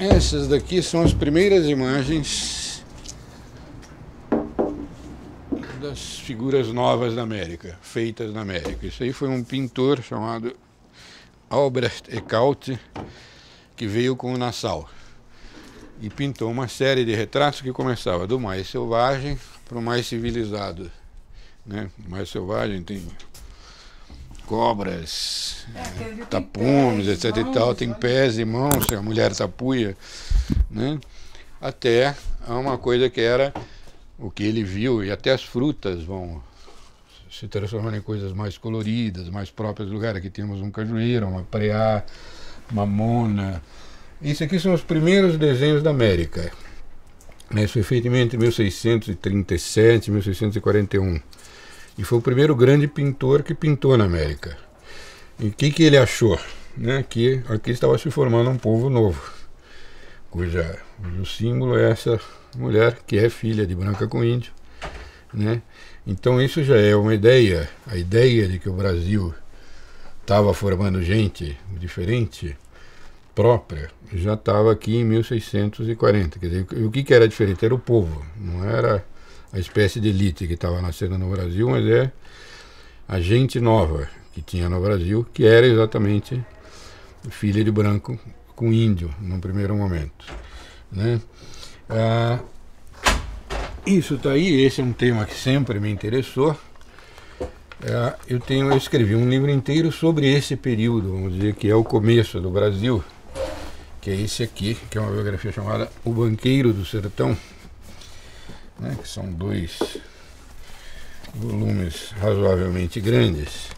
Essas daqui são as primeiras imagens das figuras novas da América, feitas na América. Isso aí foi um pintor chamado Albrecht Eckhout, que veio com o Nassau e pintou uma série de retratos que começava do mais selvagem para o mais civilizado. Né? O mais selvagem tem cobras, é, tapumes, etc mãos, e tal, né? tem pés e mãos, a mulher tapuia, né? até a uma coisa que era o que ele viu, e até as frutas vão se transformando em coisas mais coloridas, mais próprias do lugar. Aqui temos um cajueiro, uma preá, uma mona. Isso aqui são os primeiros desenhos da América. Isso foi feito 1637 1641. E foi o primeiro grande pintor que pintou na América. E o que, que ele achou? Né? Que aqui estava se formando um povo novo, cuja, cujo símbolo é essa mulher que é filha de branca com índio. Né? Então isso já é uma ideia, a ideia de que o Brasil estava formando gente diferente, própria, já estava aqui em 1640. Quer dizer, o que, que era diferente? Era o povo, não era a espécie de elite que estava nascendo no Brasil, mas é a gente nova que tinha no Brasil, que era exatamente filha de branco com índio, num primeiro momento. Né? Ah, isso tá aí esse é um tema que sempre me interessou. Ah, eu, tenho, eu escrevi um livro inteiro sobre esse período, vamos dizer, que é o começo do Brasil, que é esse aqui, que é uma biografia chamada O Banqueiro do Sertão, né, que são dois volumes razoavelmente grandes,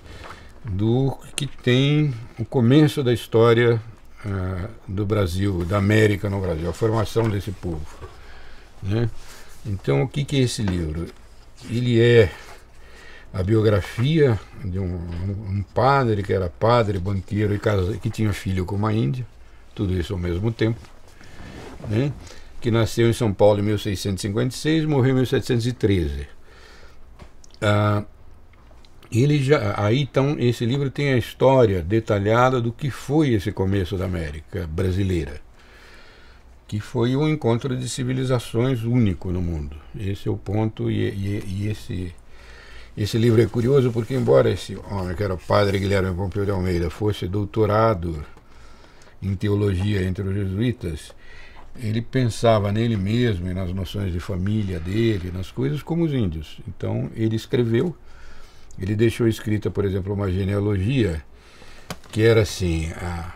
do que tem o começo da história uh, do Brasil, da América no Brasil, a formação desse povo. Né? Então, o que, que é esse livro? Ele é a biografia de um, um, padre que era padre, banqueiro e casa, que tinha filho com uma índia, tudo isso ao mesmo tempo. Né? que nasceu em São Paulo em 1656 e morreu em 1713. Ah, ele já, aí então esse livro tem a história detalhada do que foi esse começo da América brasileira, que foi um encontro de civilizações único no mundo. Esse é o ponto e, e, e esse esse livro é curioso porque embora esse homem que era o padre Guilherme Pompeu de Almeida fosse doutorado em teologia entre os jesuítas, ele pensava nele mesmo e nas noções de família dele, nas coisas como os índios. Então ele escreveu, ele deixou escrita, por exemplo, uma genealogia que era assim: a,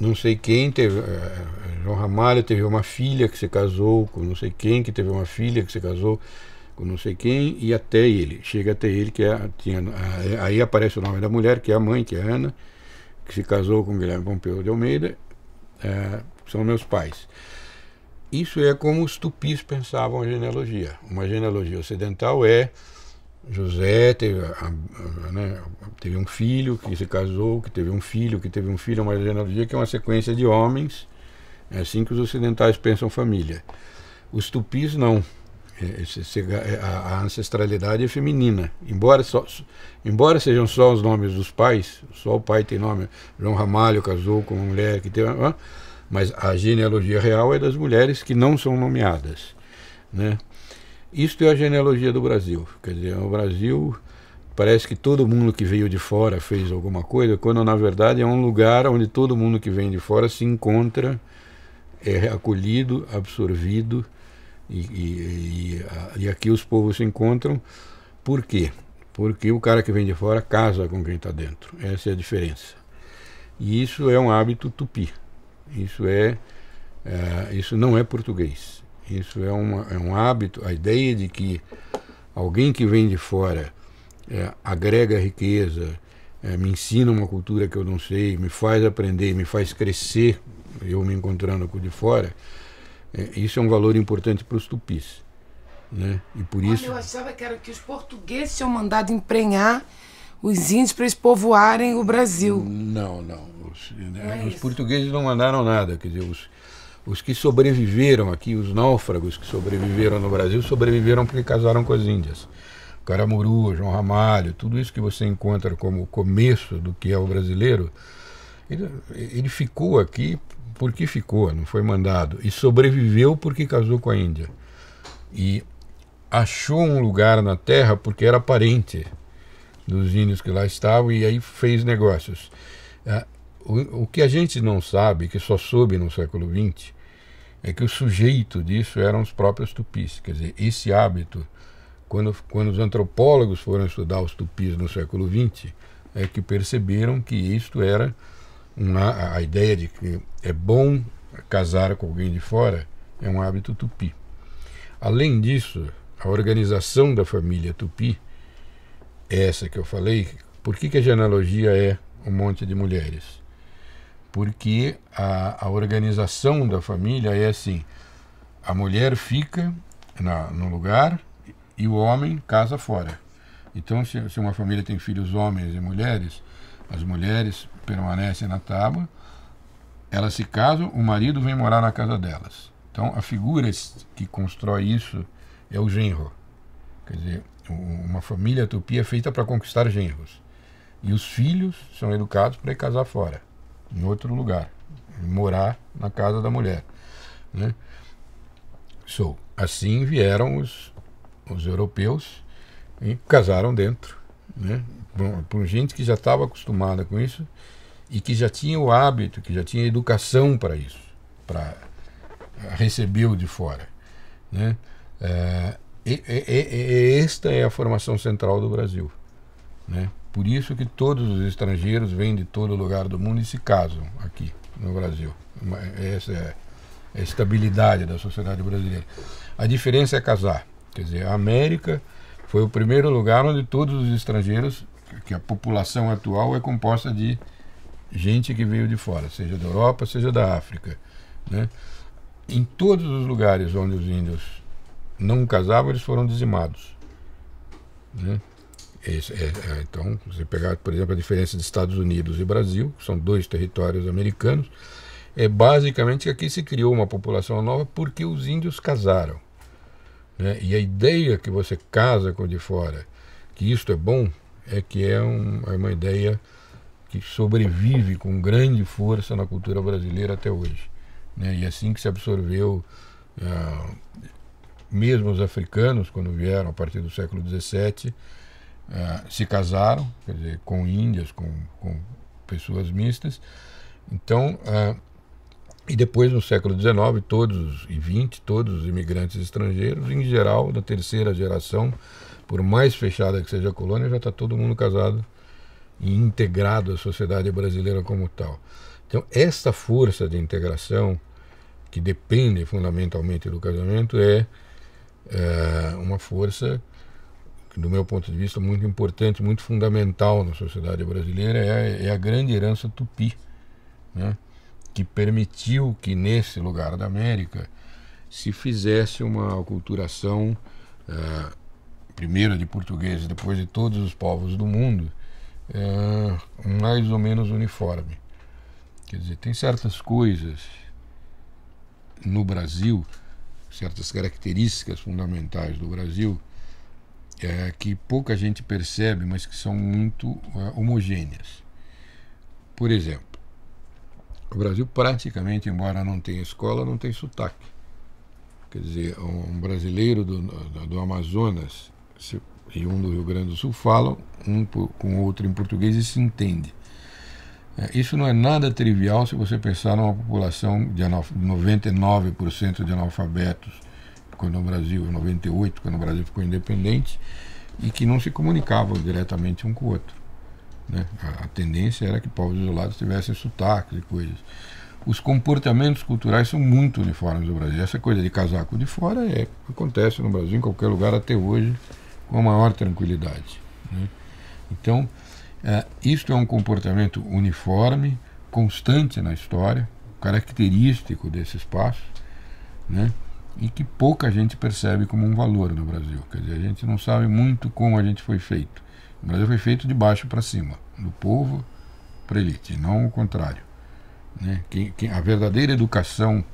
não sei quem teve. A, eh, eh, João Ramalho teve uma filha que se casou com não sei quem, que teve uma filha que se casou com não sei quem, e até ele. Chega até ele, que é, tinha, a, aí aparece o nome da mulher, que é a mãe, que é a Ana, que se casou com Guilherme Pompeu de Almeida. É, são meus pais. Isso é como os tupis pensavam a genealogia. Uma genealogia ocidental é José teve, né, teve, um filho que se casou, que teve um filho, que teve um filho, uma genealogia que é uma sequência de homens. É assim que os ocidentais pensam família. Os tupis não. É, é, é, a ancestralidade é feminina. Embora, só, embora sejam só os nomes dos pais, só o pai tem nome. João Ramalho casou com uma mulher que teve. Mas a genealogia real é das mulheres que não são nomeadas. Né? Isto é a genealogia do Brasil. Quer dizer, o Brasil parece que todo mundo que veio de fora fez alguma coisa, quando na verdade é um lugar onde todo mundo que vem de fora se encontra, é acolhido, absorvido, e, e, e, e aqui os povos se encontram. Por quê? Porque o cara que vem de fora casa com quem está dentro. Essa é a diferença. E isso é um hábito tupi. Isso é, é isso não é português. Isso é, uma, é um hábito, a ideia de que alguém que vem de fora é, agrega riqueza, é, me ensina uma cultura que eu não sei, me faz aprender, me faz crescer, eu me encontrando com o de fora, é, isso é um valor importante para os tupis. Né? E por Olha, isso... Eu achava que era que os portugueses tinham mandado emprenhar os índios para eles povoarem o Brasil. Não, não povos. Né? É né, os portugueses não mandaram nada, quer dizer, os, os que sobreviveram aqui, os náufragos que sobreviveram no Brasil, sobreviveram porque casaram com as índias. Caramuru, João Ramalho, tudo isso que você encontra como começo do que é o brasileiro, ele, ele ficou aqui porque ficou, não foi mandado, e sobreviveu porque casou com a Índia. E achou um lugar na terra porque era parente dos índios que lá estavam e aí fez negócios. Ah, o, que a gente não sabe, que só soube no século XX, é que o sujeito disso eram os próprios tupis. Quer dizer, esse hábito, quando, quando os antropólogos foram estudar os tupis no século XX, é que perceberam que isto era uma, a ideia de que é bom casar com alguém de fora é um hábito tupi. Além disso, a organização da família tupi, é essa que eu falei, por que, que a genealogia é um monte de mulheres? porque a, a organização da família é assim: a mulher fica na, no lugar e o homem casa fora. Então, se, se uma família tem filhos homens e mulheres, as mulheres permanecem na tábua, elas se casam, o marido vem morar na casa delas. Então, a figura que constrói isso é o genro. Quer dizer, uma família tupi é feita para conquistar genros. E os filhos são educados para ir casar fora em outro lugar, morar na casa da mulher. Né? So, assim vieram os, os europeus e casaram dentro. Né? Por gente que já estava acostumada com isso e que já tinha o hábito, que já tinha educação para isso, para recebeu de fora. Né? É, e, e, e, esta é a formação central do Brasil. Né? Por isso que todos os estrangeiros vêm de todo lugar do mundo e se casam aqui no Brasil. Essa é a estabilidade da sociedade brasileira. A diferença é casar. Quer dizer, a América foi o primeiro lugar onde todos os estrangeiros, que a população atual é composta de gente que veio de fora, seja da Europa, seja da África. Né? Em todos os lugares onde os índios não casavam, eles foram dizimados. Né? É, é, então, você pegar, por exemplo, a diferença de Estados Unidos e Brasil, que são dois territórios americanos, é basicamente que aqui se criou uma população nova porque os índios casaram. Né? E a ideia que você casa com o de fora, que isto é bom, é que é, um, é uma ideia que sobrevive com grande força na cultura brasileira até hoje. Né? E é assim que se absorveu, ah, mesmo os africanos, quando vieram a partir do século XVII, ah, se casaram, quer dizer, com índias, com, com pessoas mistas. Então, uh, e depois no século XIX, todos e XX, todos os imigrantes estrangeiros, em geral, da terceira geração, por mais fechada que seja a colônia, já está todo mundo casado e integrado à sociedade brasileira como tal. Então, essa força de integração, que depende fundamentalmente do casamento, é, é uma força que do meu ponto de vista muito importante, muito fundamental na sociedade brasileira, é, é a grande herança tupi, né? que permitiu que nesse lugar da América se fizesse uma aculturação, eh, primeiro de portugueses, depois de todos os povos do mundo, eh, mais ou menos uniforme. Quer dizer, tem certas coisas no Brasil, certas características fundamentais do Brasil, é, que pouca gente percebe, mas que são muito é, homogêneas. Por exemplo, o Brasil praticamente, embora não tenha escola, não tem sotaque. Quer dizer, um brasileiro do, do, do Amazonas se, e um do Rio Grande do Sul falam um por, com o outro em português e se entende. É, isso não é nada trivial se você pensar numa população de 99% de analfabetos quando o Brasil, em 98, quando o Brasil ficou independente, e que não se comunicavam diretamente um com o outro. Né? A, a, tendência era que povos isolados tivessem sotaques e coisas. Os comportamentos culturais são muito uniformes no Brasil. Essa coisa de casaco de fora é acontece no Brasil, em qualquer lugar até hoje, com a maior tranquilidade. Né? Então, é, isto é um comportamento uniforme, constante na história, característico desse espaço. Né? e que pouca gente percebe como um valor no Brasil. Quer dizer, a gente não sabe muito como a gente foi feito. O Brasil foi feito de baixo para cima, do povo para a elite, não o contrário. Né? Quem, quem, a verdadeira educação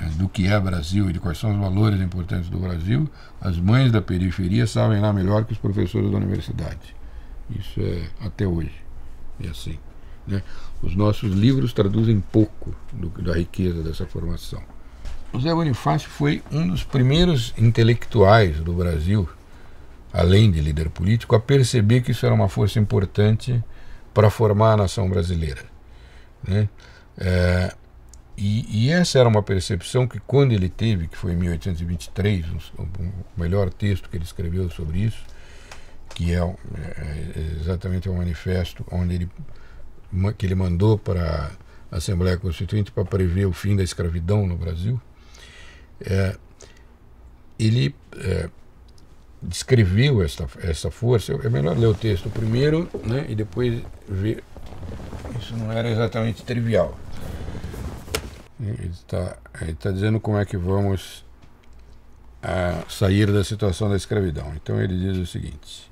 eh, do que é Brasil e de quais são os valores importantes do Brasil, as mães da periferia sabem lá melhor que os professores da universidade. Isso é até hoje. É assim. Né? Os nossos livros traduzem pouco do, da riqueza dessa formação. José Bonifácio foi um dos primeiros intelectuais do Brasil, além de líder político, a perceber que isso era uma força importante para formar a nação brasileira. Né? É, e, e, essa era uma percepção que, quando ele teve, que foi em 1823, o um, o melhor texto que ele escreveu sobre isso, que é, é, é exatamente o um manifesto onde ele, que ele mandou para a Assembleia Constituinte para prever o fim da escravidão no Brasil, é, ele é, descreveu essa, essa força. É melhor ler o texto primeiro né, e depois ver. Isso não era exatamente trivial. Ele está tá dizendo como é que vamos a sair da situação da escravidão. Então ele diz o seguinte: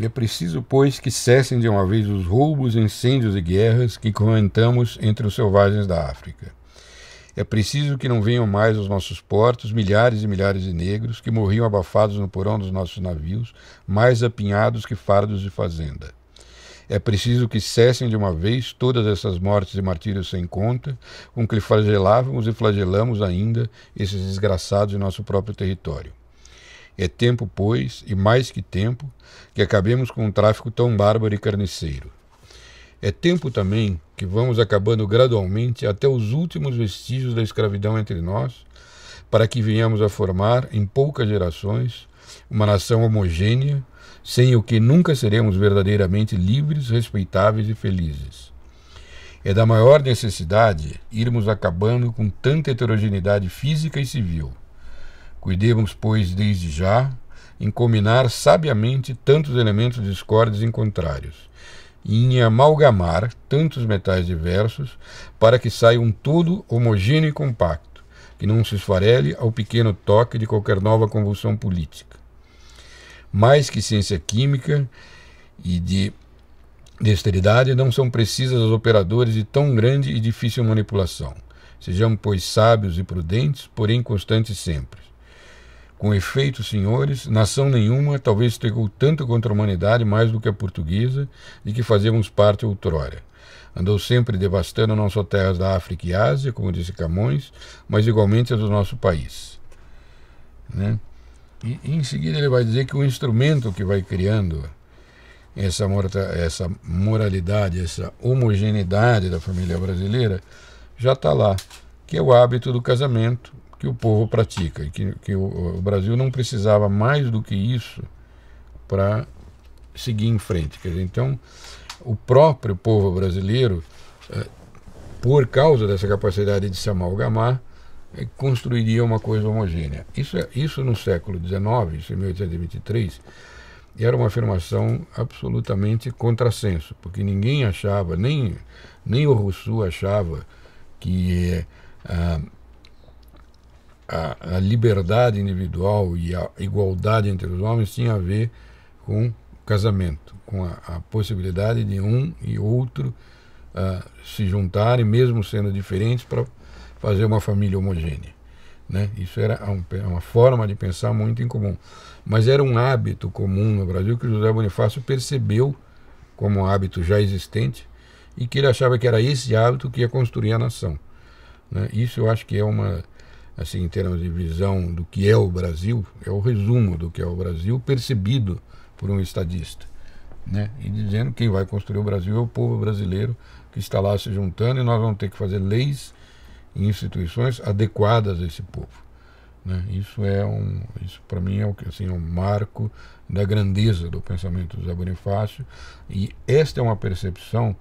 É preciso, pois, que cessem de uma vez os roubos, incêndios e guerras que comentamos entre os selvagens da África. É preciso que não venham mais aos nossos portos milhares e milhares de negros que morriam abafados no porão dos nossos navios, mais apinhados que fardos de fazenda. É preciso que cessem de uma vez todas essas mortes e martírios sem conta, com que flagelávamos e flagelamos ainda esses desgraçados em nosso próprio território. É tempo, pois, e mais que tempo, que acabemos com um tráfico tão bárbaro e carniceiro. É tempo também que vamos acabando gradualmente até os últimos vestígios da escravidão entre nós, para que venhamos a formar, em poucas gerações, uma nação homogênea, sem o que nunca seremos verdadeiramente livres, respeitáveis e felizes. É da maior necessidade irmos acabando com tanta heterogeneidade física e civil. Cuidemos, pois, desde já, em combinar sabiamente tantos elementos discordes e contrários, em amalgamar tantos metais diversos para que saia um todo homogêneo e compacto, que não se esfarele ao pequeno toque de qualquer nova convulsão política. Mais que ciência química e de dexteridade, não são precisas os operadores de tão grande e difícil manipulação. Sejamos, pois, sábios e prudentes, porém constantes sempre. Com efeito, senhores, nação nenhuma talvez pregou tanto contra a humanidade mais do que a portuguesa, de que fazíamos parte outrora. Andou sempre devastando não só terras da África e Ásia, como disse Camões, mas igualmente as do nosso país. Né? e, em seguida ele vai dizer que o instrumento que vai criando essa, morta, essa moralidade, essa homogeneidade da família brasileira, já está lá, que é o hábito do casamento, que o povo pratica e que, que o, o Brasil não precisava mais do que isso para seguir em frente. Dizer, então, o próprio povo brasileiro, eh, por causa dessa capacidade de se amalgamar, eh, construiria uma coisa homogênea. Isso, é, isso no século XIX, isso em 1823, era uma afirmação absolutamente contrassenso, porque ninguém achava, nem, nem o Rousseau achava que eh, ah, a, a liberdade individual e a igualdade entre os homens tinha a ver com casamento, com a, a, possibilidade de um e outro uh, se juntarem, mesmo sendo diferentes, para fazer uma família homogênea. Né? Isso era um, uma forma de pensar muito incomum. Mas era um hábito comum no Brasil que José Bonifácio percebeu como um hábito já existente e que ele achava que era esse hábito que ia construir a nação. Né? Isso eu acho que é uma assim, em termos de visão do que é o Brasil, é o resumo do que é o Brasil percebido por um estadista. Né? E dizendo que quem vai construir o Brasil é o povo brasileiro que está lá se juntando e nós vamos ter que fazer leis e instituições adequadas a esse povo. Né? Isso é um, isso para mim é assim, é um marco da grandeza do pensamento do Zé Bonifácio e esta é uma percepção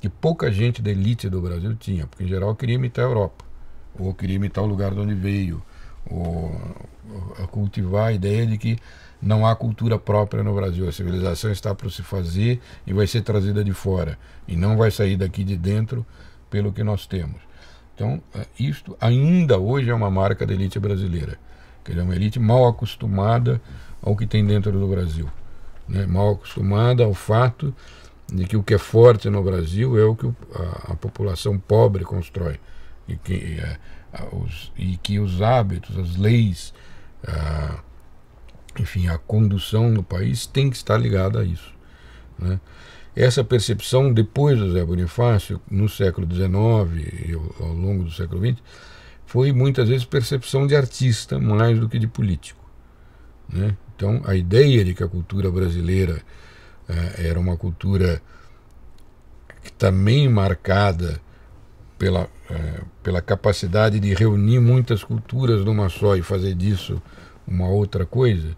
que pouca gente da elite do Brasil tinha, porque em geral queria imitar a Europa ou queria imitar o lugar de onde veio, ou cultivar a ideia de que não há cultura própria no Brasil, a civilização está para se fazer e vai ser trazida de fora, e não vai sair daqui de dentro pelo que nós temos. Então, é, isto ainda hoje é uma marca da elite brasileira, que é uma elite mal acostumada ao que tem dentro do Brasil, né? mal acostumada ao fato de que o que é forte no Brasil é o que a, a população pobre constrói e que, uh, os, e que os hábitos, as leis, uh, enfim, a condução no país tem que estar ligada a isso. Né? Essa percepção, depois do Zé Bonifácio, no século XIX e ao longo do século XX, foi muitas vezes percepção de artista mais do que de político. Né? Então, a ideia de que a cultura brasileira uh, era uma cultura que também marcada pela, é, pela capacidade de reunir muitas culturas numa só e fazer disso uma outra coisa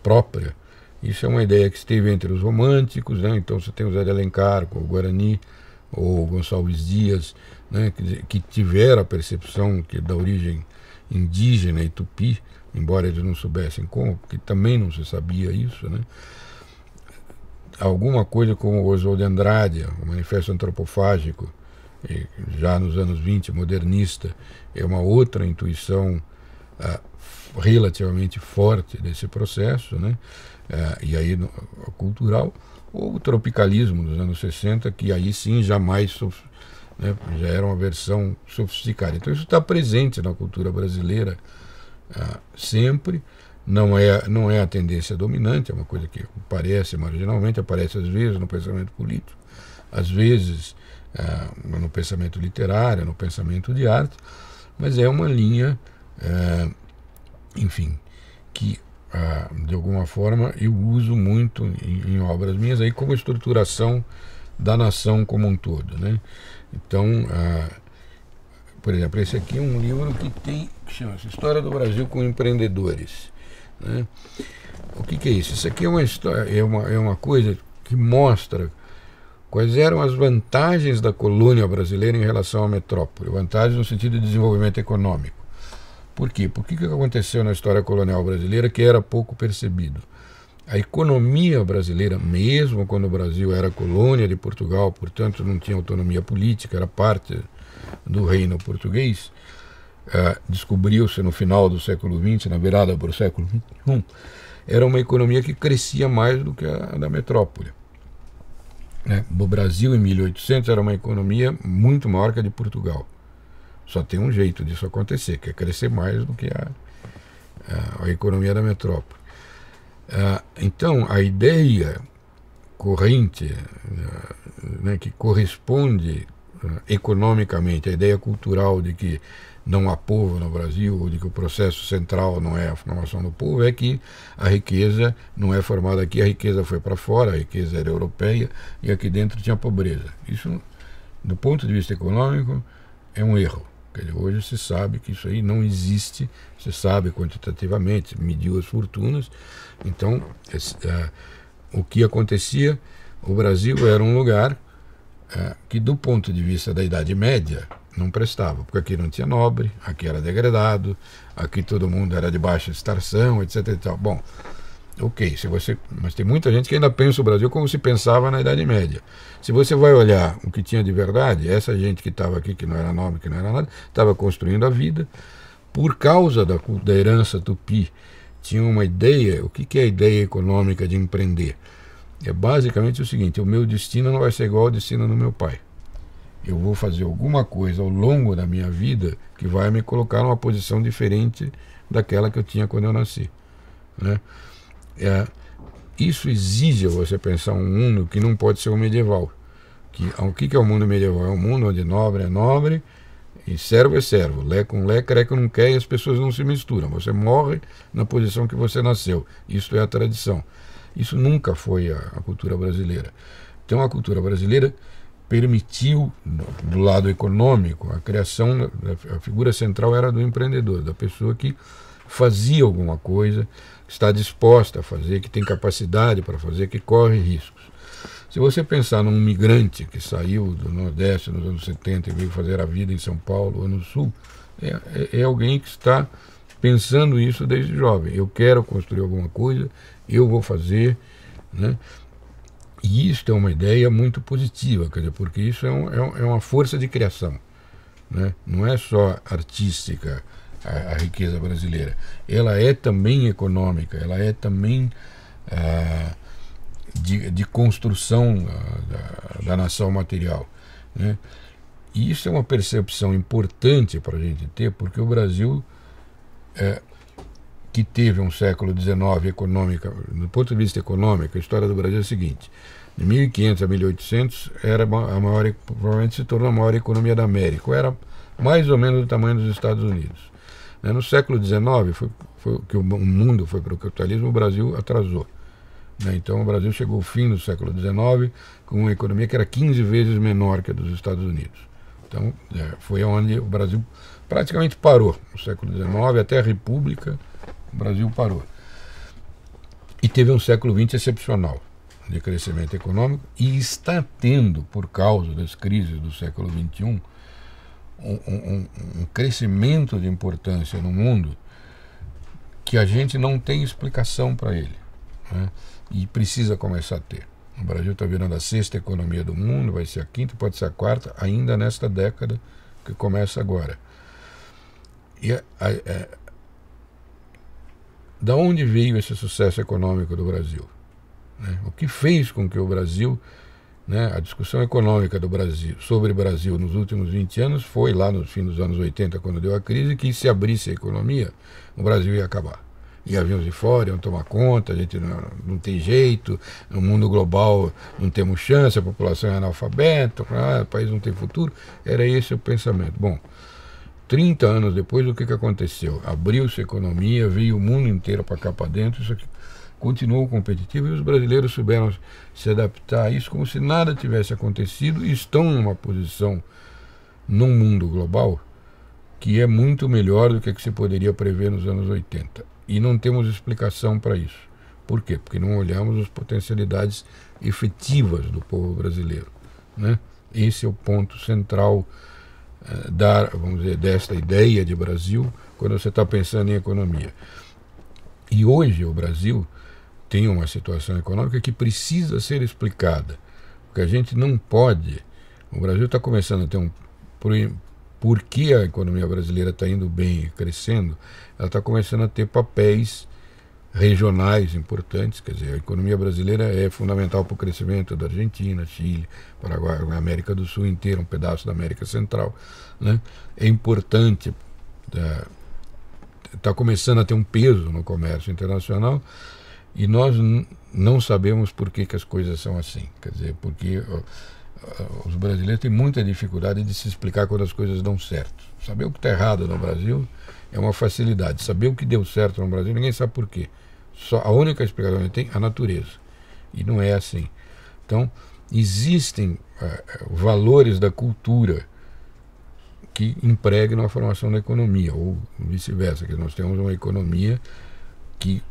própria. Isso é uma ideia que esteve entre os românticos, né? então você tem o Zé de Alencar o Guarani, ou Gonçalves Dias, né? que, que tiveram a percepção que da origem indígena e tupi, embora eles não soubessem como, porque também não se sabia isso, né? alguma coisa como o Oswald de Andrade, o Manifesto Antropofágico, já nos anos 20, modernista, é uma outra intuição ah, relativamente forte desse processo, né? Ah, e aí no, cultural, ou o tropicalismo dos anos 60, que aí sim jamais né, já era uma versão sofisticada. Então isso está presente na cultura brasileira ah, sempre, não é, não é a tendência dominante, é uma coisa que aparece marginalmente, aparece às vezes no pensamento político, às vezes é, no pensamento literário, no pensamento de arte, mas é uma linha, é, enfim, que ah, de alguma forma eu uso muito em, em, obras minhas aí como estruturação da nação como um todo, né? Então, ah, por exemplo, esse aqui é um livro que tem que chama História do Brasil com empreendedores, né? O que, que é isso? Isso aqui é uma história, é uma, é uma coisa que mostra Quais eram as vantagens da colônia brasileira em relação à metrópole? Vantagens no sentido de desenvolvimento econômico. Por quê? Por que, que aconteceu na história colonial brasileira que era pouco percebido? A economia brasileira, mesmo quando o Brasil era colônia de Portugal, portanto não tinha autonomia política, era parte do reino português, uh, descobriu-se no final do século XX, na virada para o século XXI, era uma economia que crescia mais do que a da metrópole. Né? O Brasil, em 1800, era uma economia muito maior que a de Portugal. Só tem um jeito disso acontecer, que é crescer mais do que a, a, a economia da metrópole. Ah, então, a ideia corrente, ah, né, que corresponde ah, economicamente à ideia cultural de que não há povo no Brasil, de que o processo central não é a formação do povo, é que a riqueza não é formada aqui, a riqueza foi para fora, a riqueza era europeia e aqui dentro tinha pobreza. Isso, do ponto de vista econômico, é um erro. Dizer, hoje se sabe que isso aí não existe, se sabe quantitativamente, mediu as fortunas. Então, é, o que acontecia, o Brasil era um lugar é, que, do ponto de vista da Idade Média, não prestava, porque aqui não tinha nobre, aqui era degradado, aqui todo mundo era de baixa estação etc. E tal. Bom, ok, se você, mas tem muita gente que ainda pensa o Brasil como se pensava na Idade Média. Se você vai olhar o que tinha de verdade, essa gente que estava aqui, que não era nobre, que não era nada, estava construindo a vida por causa da, da herança tupi. Tinha uma ideia, o que, que é a ideia econômica de empreender? É basicamente o seguinte: o meu destino não vai ser igual ao destino do meu pai eu vou fazer alguma coisa ao longo da minha vida que vai me colocar numa posição diferente daquela que eu tinha quando eu nasci. Né? É, isso exige você pensar um mundo que não pode ser o medieval. Que, o que é o mundo medieval? É um mundo onde nobre é nobre e servo é servo, lé com lé, cré com não quer e as pessoas não se misturam. Você morre na posição que você nasceu. Isso é a tradição. Isso nunca foi a, a cultura brasileira. Então a cultura brasileira permitiu, do lado econômico, a criação, a figura central era do empreendedor, da pessoa que fazia alguma coisa, está disposta a fazer, que tem capacidade para fazer, que corre riscos. Se você pensar num migrante que saiu do Nordeste nos anos 70 e veio fazer a vida em São Paulo ou no Sul, é, é, é alguém que está pensando isso desde jovem. Eu quero construir alguma coisa, eu vou fazer. Né? E isto é uma ideia muito positiva, quer dizer, porque isso é, é, um, é uma força de criação. Né? Não é só artística a, a, riqueza brasileira, ela é também econômica, ela é também ah, de, de, construção ah, da, da, nação material. Né? E isso é uma percepção importante para a gente ter, porque o Brasil é, que teve um século XIX econômica, do ponto de vista econômico, a história do Brasil é a seguinte: de 1500 a 1800 era a maior, provavelmente se tornou a maior economia da América, era mais ou menos do tamanho dos Estados Unidos. Né, no século XIX foi, foi que o mundo foi para o capitalismo, o Brasil atrasou. Né, então o Brasil chegou ao fim do século XIX com uma economia que era 15 vezes menor que a dos Estados Unidos. Então é, foi onde o Brasil praticamente parou no século XIX até a República o Brasil parou. E teve um século XX excepcional de crescimento econômico e está tendo, por causa das crises do século XXI, um, um, um crescimento de importância no mundo que a gente não tem explicação para ele né? e precisa começar a ter. O Brasil está virando a sexta economia do mundo, vai ser a quinta, pode ser a quarta, ainda nesta década que começa agora. E a, a, a, é, da onde veio esse sucesso econômico do Brasil? Né? O que fez com que o Brasil, né, a discussão econômica do Brasil sobre o Brasil nos últimos 20 anos foi lá no fim dos anos 80, quando deu a crise, que se abrisse a economia, o Brasil ia acabar. E aviões de fora iam tomar conta, a gente não, não tem jeito, no mundo global não temos chance, a população é analfabeta, ah, o país não tem futuro. Era esse o pensamento. Bom, 30 anos depois, o que, que aconteceu? Abriu-se a economia, veio o mundo inteiro para cá para dentro, isso aqui continuou competitivo e os brasileiros souberam se adaptar a isso como se nada tivesse acontecido e estão numa posição num mundo global que é muito melhor do que, que se poderia prever nos anos 80. E não temos explicação para isso. Por quê? Porque não olhamos as potencialidades efetivas do povo brasileiro. Né? Esse é o ponto central eh, dar, vamos dizer, desta ideia de Brasil quando você está pensando em economia. E hoje o Brasil tem uma situação econômica que precisa ser explicada, porque a gente não pode. O Brasil está começando a ter um. Por, por que a economia brasileira está indo bem crescendo, ela está começando a ter papéis regionais importantes, quer dizer, a economia brasileira é fundamental para o crescimento da Argentina, Chile, Paraguai, América do Sul inteira, um pedaço da América Central, né? É importante está é, começando a ter um peso no comércio internacional e nós não sabemos por que, que as coisas são assim, quer dizer, porque ó, os brasileiros têm muita dificuldade de se explicar quando as coisas dão certo. Saber o que está errado no Brasil é uma facilidade. Saber o que deu certo no Brasil, ninguém sabe por quê. Só a única explicação que tem é a natureza. E não é assim. Então, existem uh, valores da cultura que impregnam a formação da economia, ou vice-versa, que nós temos uma economia que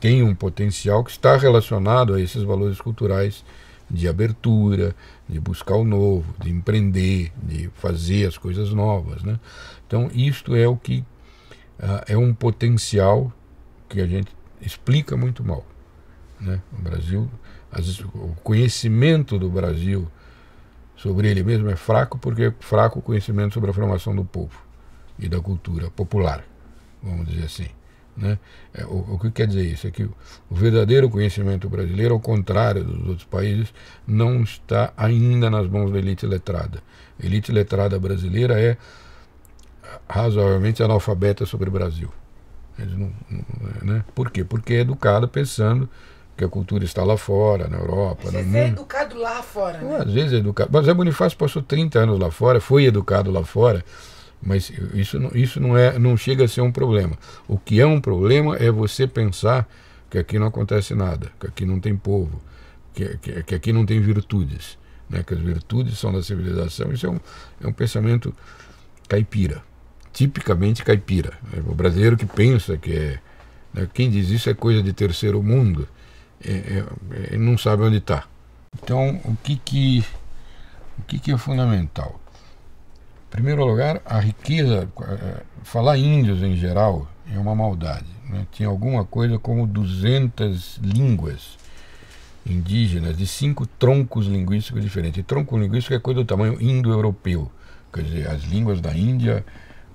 tem um potencial que está relacionado a esses valores culturais de abertura, de buscar o novo, de empreender, de fazer as coisas novas. Né? Então, isto é o que uh, é um potencial que a gente explica muito mal. Né? O Brasil, vezes, o conhecimento do Brasil sobre ele mesmo é fraco porque é fraco o conhecimento sobre a formação do povo e da cultura popular, vamos dizer assim. Né? É, o, o, que quer dizer isso? É que o verdadeiro conhecimento brasileiro, ao contrário dos outros países, não está ainda nas mãos da elite letrada. A elite letrada brasileira é razoavelmente analfabeta sobre o Brasil. Eles não, não, né? Por quê? Porque é educado pensando que a cultura está lá fora, na Europa, mas é mundo. é educado lá fora, né? Às vezes é educado. Mas Zé Bonifácio passou 30 anos lá fora, foi educado lá fora, mas isso, não, isso não, é, não chega a ser um problema. O que é um problema é você pensar que aqui não acontece nada, que aqui não tem povo, que, que, que aqui não tem virtudes, né? que as virtudes são da civilização. Isso é um, é um pensamento caipira tipicamente caipira. É, o brasileiro que pensa que é. Né, quem diz isso é coisa de terceiro mundo, é, é, é não sabe onde está. Então, o que que, o que que é fundamental? Em primeiro lugar, a riqueza, eh, falar índios em geral é uma maldade. Né? Tinha alguma coisa como 200 línguas indígenas de cinco troncos linguísticos diferentes. E tronco linguístico é coisa do tamanho indo-europeu, quer dizer, as línguas da Índia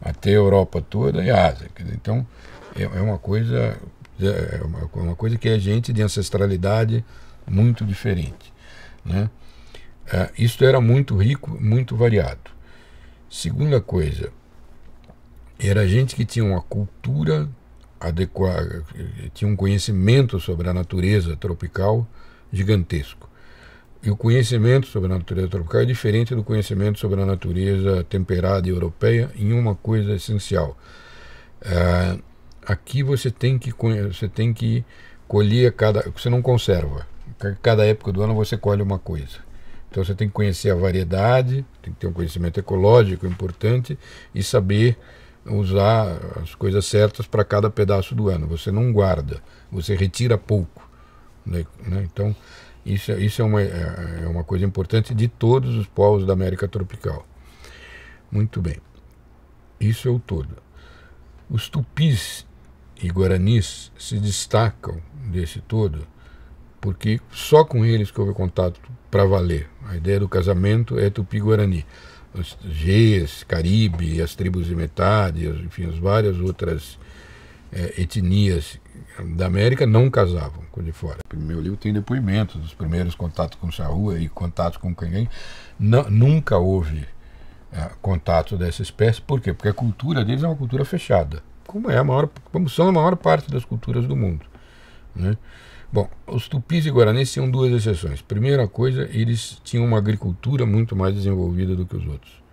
até a Europa toda e a Ásia. Então, é, é, uma coisa é, é, é uma, coisa que é gente de ancestralidade muito diferente. Né? isso era muito rico, muito variado. Segunda coisa, era gente que tinha uma cultura adequada, tinha um conhecimento sobre a natureza tropical gigantesco. E o conhecimento sobre a natureza tropical é diferente do conhecimento sobre a natureza temperada e europeia em uma coisa essencial. É, aqui você tem que você tem que colher cada você não conserva cada época do ano você colhe uma coisa então você tem que conhecer a variedade tem que ter um conhecimento ecológico importante e saber usar as coisas certas para cada pedaço do ano você não guarda você retira pouco né? né? então isso, é, isso é, uma, é, é uma coisa importante de todos os povos da América tropical. Muito bem. Isso é o todo. Os tupis e guaranis se destacam desse todo porque só com eles que houve contato para valer. A ideia do casamento é tupi-guarani. Os G's, Caribe, as tribos de metade, enfim, as várias outras é, etnias da América não casavam com de fora. O meu livro tem depoimentos dos primeiros contatos com charrua e contatos com canhém. Nunca houve é, contato dessa espécie. Por quê? Porque a cultura deles é uma cultura fechada, como, é a maior, como são a maior parte das culturas do mundo. Né? Bom, os tupis e guaranis tinham duas exceções. Primeira coisa, eles tinham uma agricultura muito mais desenvolvida do que os outros.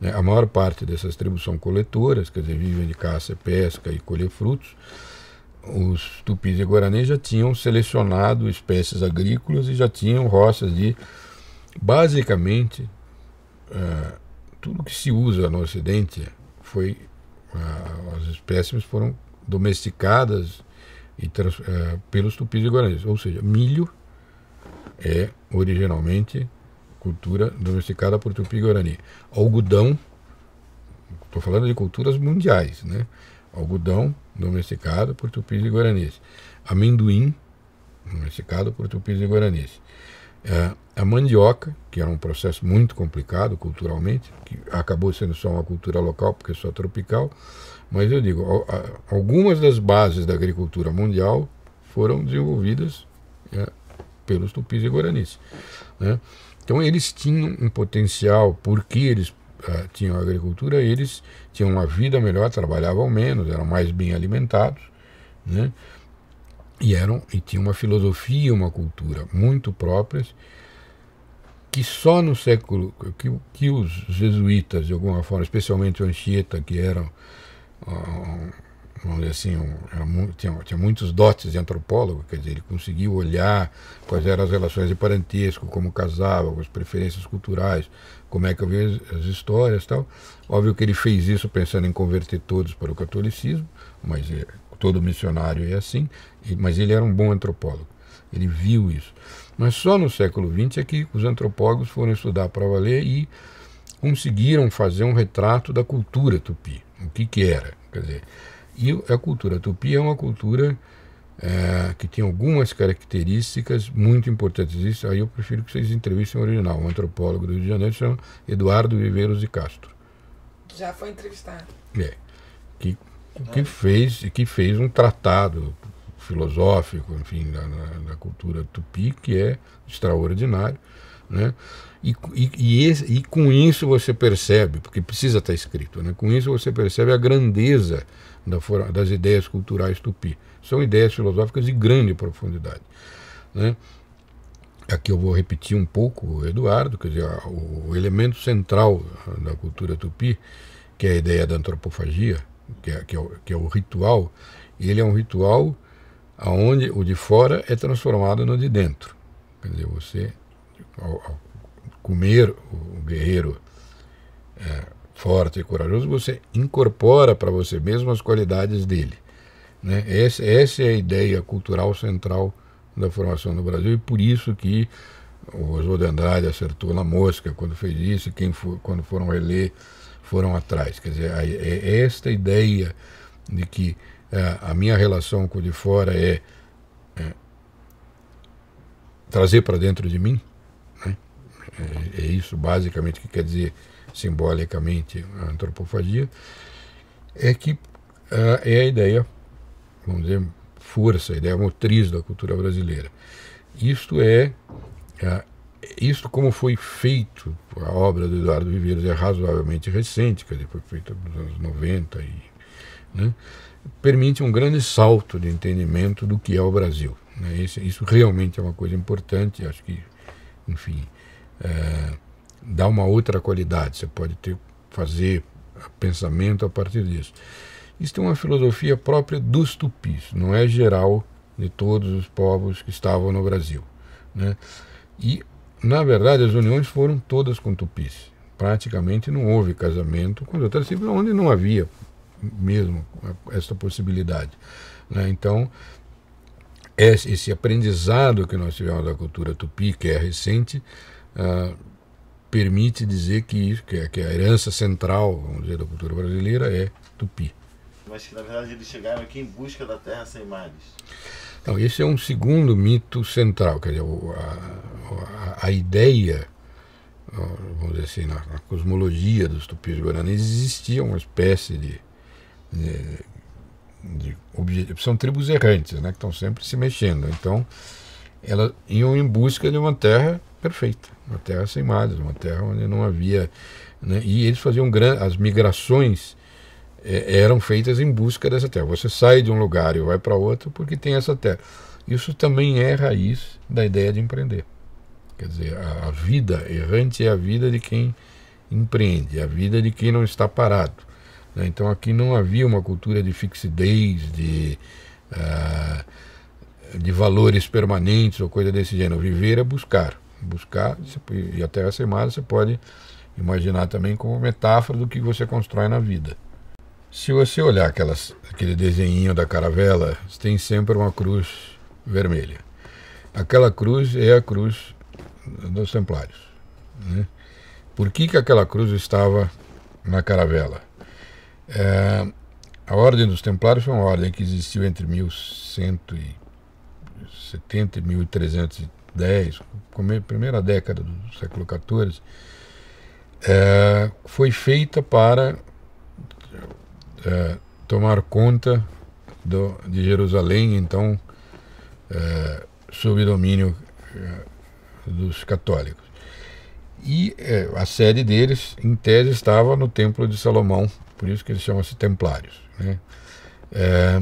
Né? A maior parte dessas tribos são coletoras, quer dizer, vivem de caça, pesca e colher frutos. Os tupis e guaranis já tinham selecionado espécies agrícolas e já tinham roças de, basicamente, eh, tudo que se usa no Ocidente foi. Eh, as espécies foram domesticadas e, eh, pelos tupis e guaranis, ou seja, milho é originalmente cultura domesticada por Tupi-Guarani. Algodão, estou falando de culturas mundiais, né? Algodão domesticado por Tupi e Guarani. Amendoim domesticado por Tupi e Guarani. É, a mandioca, que era é um processo muito complicado culturalmente, que acabou sendo só uma cultura local, porque é só tropical, mas eu digo, algumas das bases da agricultura mundial foram desenvolvidas é, pelos tupis e guaranis. Né? Então eles tinham um potencial, porque eles ah, tinham agricultura, eles tinham uma vida melhor, trabalhavam menos, eram mais bem alimentados, né? E eram e tinham uma filosofia, uma cultura muito próprias que só no século que, que os jesuítas de alguma forma, especialmente o Anchieta, que eram ah, vamos dizer assim, um, era, tinha, tinha, muitos dotes de antropólogo, quer dizer, ele conseguiu olhar quais eram as relações de parentesco, como casava, as preferências culturais, como é que havia as, as histórias tal. Óbvio que ele fez isso pensando em converter todos para o catolicismo, mas é, todo missionário é assim, e, mas ele era um bom antropólogo, ele viu isso. Mas só no século XX é que os antropólogos foram estudar para valer e conseguiram fazer um retrato da cultura tupi, o que que era, quer dizer e a cultura tupi é uma cultura é, que tem algumas características muito importantes. Isso aí eu prefiro que vocês entrevistem o original. Um antropólogo do Rio de Janeiro chama Eduardo Viveiros de Castro. Já foi entrevistado. É. Que, que, fez, que fez um tratado filosófico, enfim, da, da cultura tupi, que é extraordinário. Né? E, e, e, esse, e com isso você percebe, porque precisa estar escrito, né? com isso você percebe a grandeza das ideias culturais tupi. São ideias filosóficas de grande profundidade. Né? Aqui eu vou repetir um pouco o Eduardo, quer dizer, o elemento central da cultura tupi, que é a ideia da antropofagia, que é, que é, o, que é o ritual, ele é um ritual aonde o de fora é transformado no de dentro. Quer dizer, você, ao, ao comer o guerreiro é, forte e corajoso, você incorpora para você mesmo as qualidades dele. Né? Essa, essa é a ideia cultural central da formação do Brasil e por isso que o Oswaldo Andrade acertou na mosca quando fez isso e quem for, quando foram reler foram atrás. Quer dizer, é, é esta ideia de que é, a minha relação com o de fora é, é trazer para dentro de mim, né? é, é isso basicamente que quer dizer simbolicamente a antropofagia, é que ah, é a ideia, vamos dizer, força, a ideia motriz da cultura brasileira. Isto é, ah, isto como foi feito, a obra do Eduardo Viveiros é razoavelmente recente, quer dizer, foi feita nos anos 90 e né, permite um grande salto de entendimento do que é o Brasil. Né? Isso, isso realmente é uma coisa importante, acho que, enfim, ah, dá uma outra qualidade. Você pode ter, fazer pensamento a partir disso. Isso tem uma filosofia própria dos tupis, não é geral de todos os povos que estavam no Brasil. Né? E, na verdade, as uniões foram todas com tupis. Praticamente não houve casamento com outras tribos, onde não havia mesmo essa possibilidade. Né? Então, esse aprendizado que nós tivemos da cultura tupi, que é recente, ah, permite dizer que, que, que a herança central, vamos dizer, da cultura brasileira é tupi. Mas que na verdade eles chegaram aqui em busca da terra sem mares. então esse é um segundo mito central, quer dizer, a, a, a ideia, vamos dizer assim, na, na cosmologia dos tupis guaranis existia uma espécie de, de, de são tribos errantes, né, que estão sempre se mexendo, então elas iam em busca de uma terra perfeita, uma terra sem mares, uma terra onde não havia. Né? E eles faziam As migrações é, eram feitas em busca dessa terra. Você sai de um lugar e vai para outro porque tem essa terra. Isso também é raiz da ideia de empreender. Quer dizer, a, a vida errante é a vida de quem empreende, é a vida de quem não está parado. Né? Então aqui não havia uma cultura de fixidez, de. Uh, de valores permanentes ou coisa desse gênero. Viver é buscar buscar, e até essa imagem você pode imaginar também como metáfora do que você constrói na vida. Se você olhar aquelas, aquele desenho da caravela, tem sempre uma cruz vermelha. Aquela cruz é a cruz dos Templários. Né? Por que, que aquela cruz estava na caravela? É, a Ordem dos Templários foi uma ordem que existiu entre 1170 e 1300 X, primeira década do século XIV, é, foi feita para é, tomar conta do, de Jerusalém, então é, sob domínio é, dos católicos. E é, a sede deles, em tese, estava no Templo de Salomão, por isso que eles chamam-se Templários. Né? É,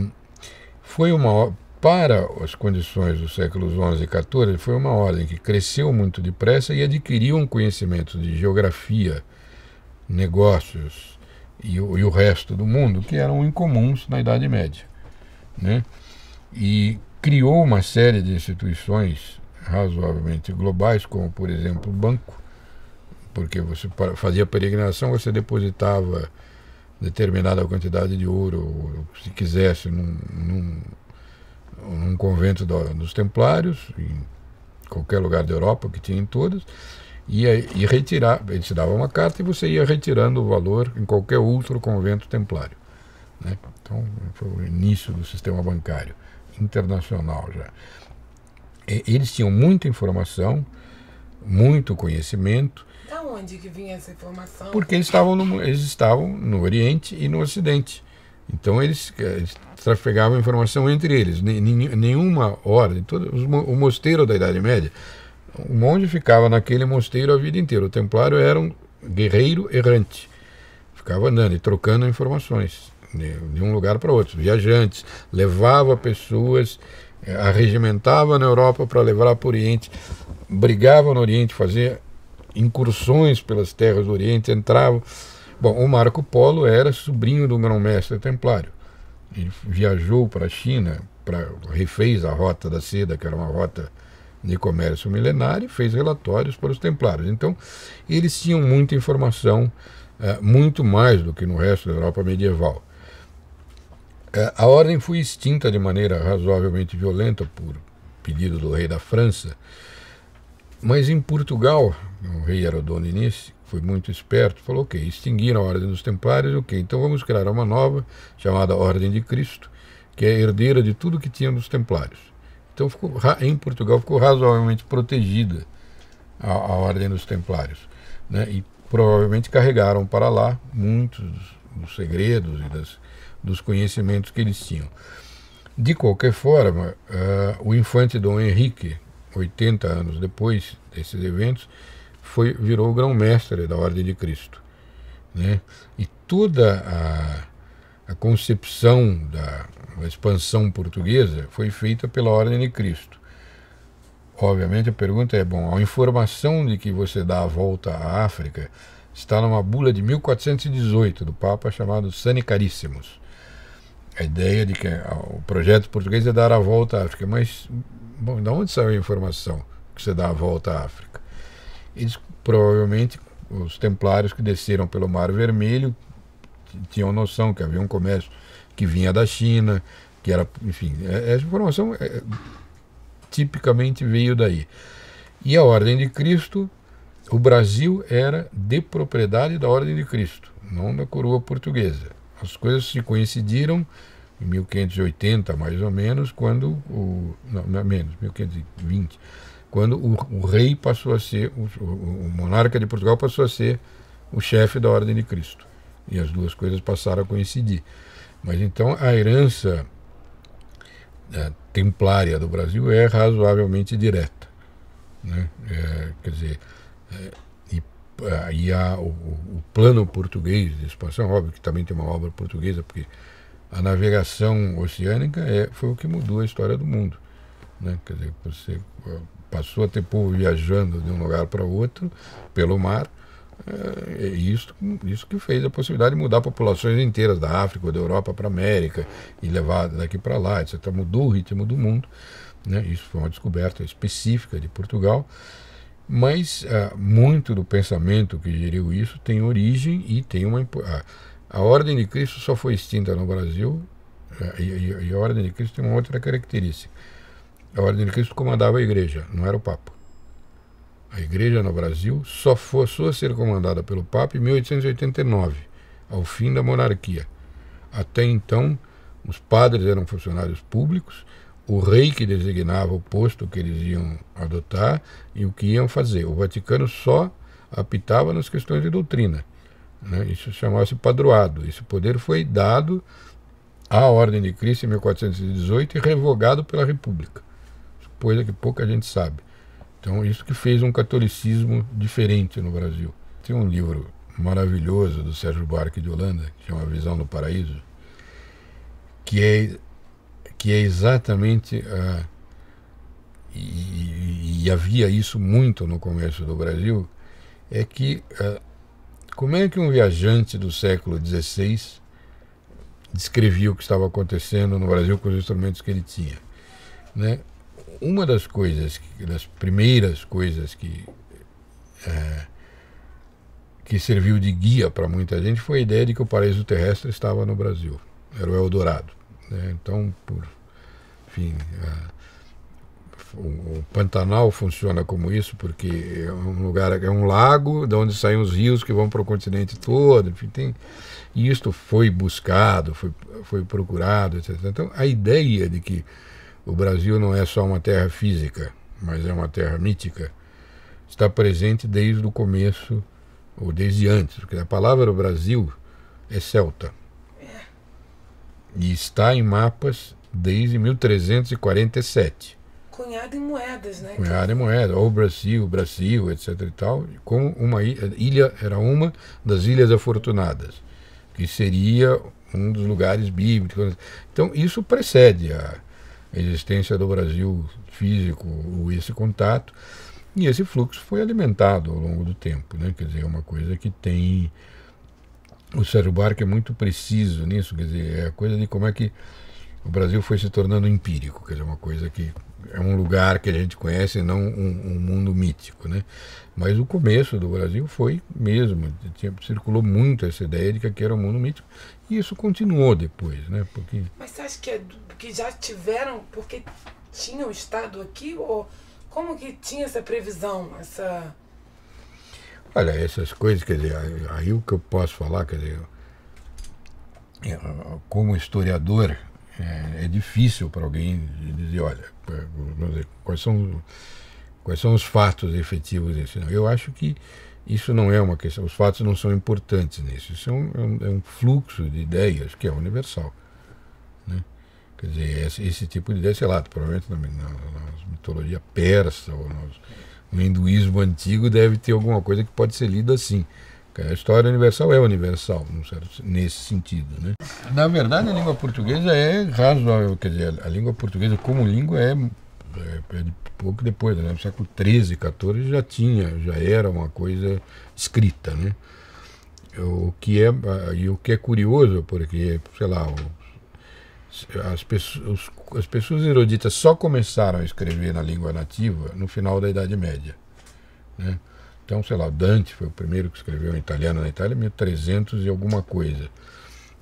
foi uma para as condições dos séculos XI e XIV, foi uma ordem que cresceu muito depressa e adquiriu um conhecimento de geografia, negócios e, e o resto do mundo que eram incomuns na Idade Média. Né? E criou uma série de instituições razoavelmente globais, como, por exemplo, o banco, porque você fazia peregrinação, você depositava determinada quantidade de ouro, se quisesse, num, num num convento do, dos templários, em qualquer lugar da Europa, que tinha em todas, e e retirar, ele te dava uma carta e você ia retirando o valor em qualquer outro convento templário. Né? Então, foi o início do sistema bancário internacional já. E, eles tinham muita informação, muito conhecimento. Da onde que vinha essa informação? Porque eles estavam no, eles estavam no Oriente e no Ocidente. Então eles, eh, eles trafegavam informação entre eles. Nenhuma ordem. Todo, o mosteiro da Idade Média, o monge ficava naquele mosteiro a vida inteira. O templário era um guerreiro errante. Ficava andando e trocando informações de um lugar para outro. Viajantes, levava pessoas, eh, arregimentava na Europa para levar para o Oriente, brigava no Oriente, fazia incursões pelas terras do Oriente, entrava Bom, o Marco Polo era sobrinho do grão-mestre templário. Ele viajou para a China, pra, refez a Rota da Seda, que era uma rota de comércio milenário, e fez relatórios para os templários. Então, eles tinham muita informação, eh, muito mais do que no resto da Europa medieval. Eh, a ordem foi extinta de maneira razoavelmente violenta por pedido do rei da França, mas em Portugal, o rei Herodono Início, foi muito esperto, falou: ok, extinguiram a Ordem dos Templários, ok, então vamos criar uma nova, chamada Ordem de Cristo, que é herdeira de tudo que tinha dos Templários. Então, ficou, em Portugal, ficou razoavelmente protegida a, a Ordem dos Templários. Né? E provavelmente carregaram para lá muitos dos segredos e das, dos conhecimentos que eles tinham. De qualquer forma, uh, o infante Dom Henrique, 80 anos depois desses eventos, foi, virou o grão-mestre da Ordem de Cristo. Né? E toda a, a concepção da expansão portuguesa foi feita pela Ordem de Cristo. Obviamente a pergunta é, bom, a informação de que você dá a volta à África está numa bula de 1418 do Papa chamado Sane Caríssimos. A ideia de que o projeto português é dar a volta à África, mas bom, de onde saiu a informação que você dá a volta à África? Eles provavelmente, os templários que desceram pelo Mar Vermelho, tinham noção que havia um comércio que vinha da China, que era, enfim, é, essa informação é, tipicamente veio daí. E a Ordem de Cristo, o Brasil era de propriedade da Ordem de Cristo, não da coroa portuguesa. As coisas se coincidiram em 1580, mais ou menos, quando o. Não, não é menos, 1520 quando o, o rei passou a ser, o, o, monarca de Portugal passou a ser o chefe da Ordem de Cristo. E as duas coisas passaram a coincidir. Mas então a herança eh, templária do Brasil é razoavelmente direta. Né? É, quer dizer, é, e, e a, o, o, plano português de expansão, óbvio que também tem uma obra portuguesa, porque a navegação oceânica é, foi o que mudou a história do mundo. Né? Quer dizer, você, eh, passou a ter povo viajando de um lugar para outro pelo mar. É, é isso, isso que fez a possibilidade de mudar populações inteiras da África da Europa para a América e levar daqui para lá, etc. Então, mudou o ritmo do mundo. Né? Isso foi uma descoberta específica de Portugal. Mas ah, muito do pensamento que geriu isso tem origem e tem uma. Ah, a Ordem de Cristo só foi extinta no Brasil, ah, e, e, e a Ordem de Cristo tem uma outra característica é a Ordem de Cristo comandava a igreja, não era o Papa. A igreja no Brasil só forçou a ser comandada pelo Papa em 1889, ao fim da monarquia. Até então, os padres eram funcionários públicos, o rei que designava o posto que eles iam adotar e o que iam fazer. O Vaticano só apitava nas questões de doutrina. Né? Isso chamava-se padroado. Esse poder foi dado à Ordem de Cristo em 1418 e revogado pela República coisa é que pouca gente sabe. Então, isso que fez um catolicismo diferente no Brasil. Tem um livro maravilhoso do Sérgio Buarque de Holanda, que chama Visão do Paraíso, que é, que é exatamente a. E, e havia isso muito no começo do Brasil, é que a, como é que um viajante do século XVI descrevia o que estava acontecendo no Brasil com os instrumentos que ele tinha? Né? uma das coisas, das primeiras coisas que, é, que serviu de guia para muita gente foi a ideia de que o paraíso terrestre estava no Brasil. Era o Eldorado. Né? Então, por, enfim, o, o Pantanal funciona como isso, porque é um lugar, é um lago de onde saem os rios que vão para o continente todo. Enfim, tem, e isto foi buscado, foi, foi procurado, etc. Então, a ideia de que o Brasil não é só uma terra física, mas é uma terra mítica, está presente desde o começo, ou desde antes, porque a palavra Brasil é celta. É. E está em mapas desde 1347 cunhado em moedas, né? Cunhado em moedas, ou Brasil, Brasil, etc e tal, como uma ilha, ilha, era uma das Ilhas Afortunadas, que seria um dos lugares bíblicos. Então, isso precede a, existência do Brasil físico, esse contato, e esse fluxo foi alimentado ao longo do tempo, né? Quer dizer, é uma coisa que tem o Sérgio Barque é muito preciso nisso, quer dizer, é a coisa de como é que o Brasil foi se tornando empírico, quer dizer, uma coisa que é um lugar que a gente conhece, não um, um mundo mítico, né? Mas o começo do Brasil foi mesmo, tinha, circulou muito essa ideia de que aqui era um mundo mítico e isso continuou depois, né? Porque... Mas você acha que, é, que já tiveram, porque tinham estado aqui? Ou como que tinha essa previsão, essa... Olha, essas coisas, quer dizer, aí o que eu posso falar, quer dizer, é, como historiador, é, é difícil para alguém dizer, olha, é, quais são, quais são os fatos efetivos desse. Não, eu acho que isso não é uma questão, os fatos não são importantes nisso. Isso é, é um, é um fluxo de ideias que é universal. Né? Quer dizer, esse, esse, tipo de ideia, sei lá, provavelmente na, na, na mitologia persa ou nos, no hinduísmo antigo deve ter alguma coisa que pode ser lida assim. A história universal é universal, nesse sentido. Né? Na verdade, a língua portuguesa é razoável, quer dizer, a língua portuguesa como língua é é, é pouco depois, né? no século XIII, XIV já tinha, já era uma coisa escrita, né? O que é e o que é curioso, porque sei lá, as pessoas, as pessoas eruditas só começaram a escrever na língua nativa no final da Idade Média, né? Então, sei lá, Dante foi o primeiro que escreveu em italiano na Itália, 1300 e alguma coisa.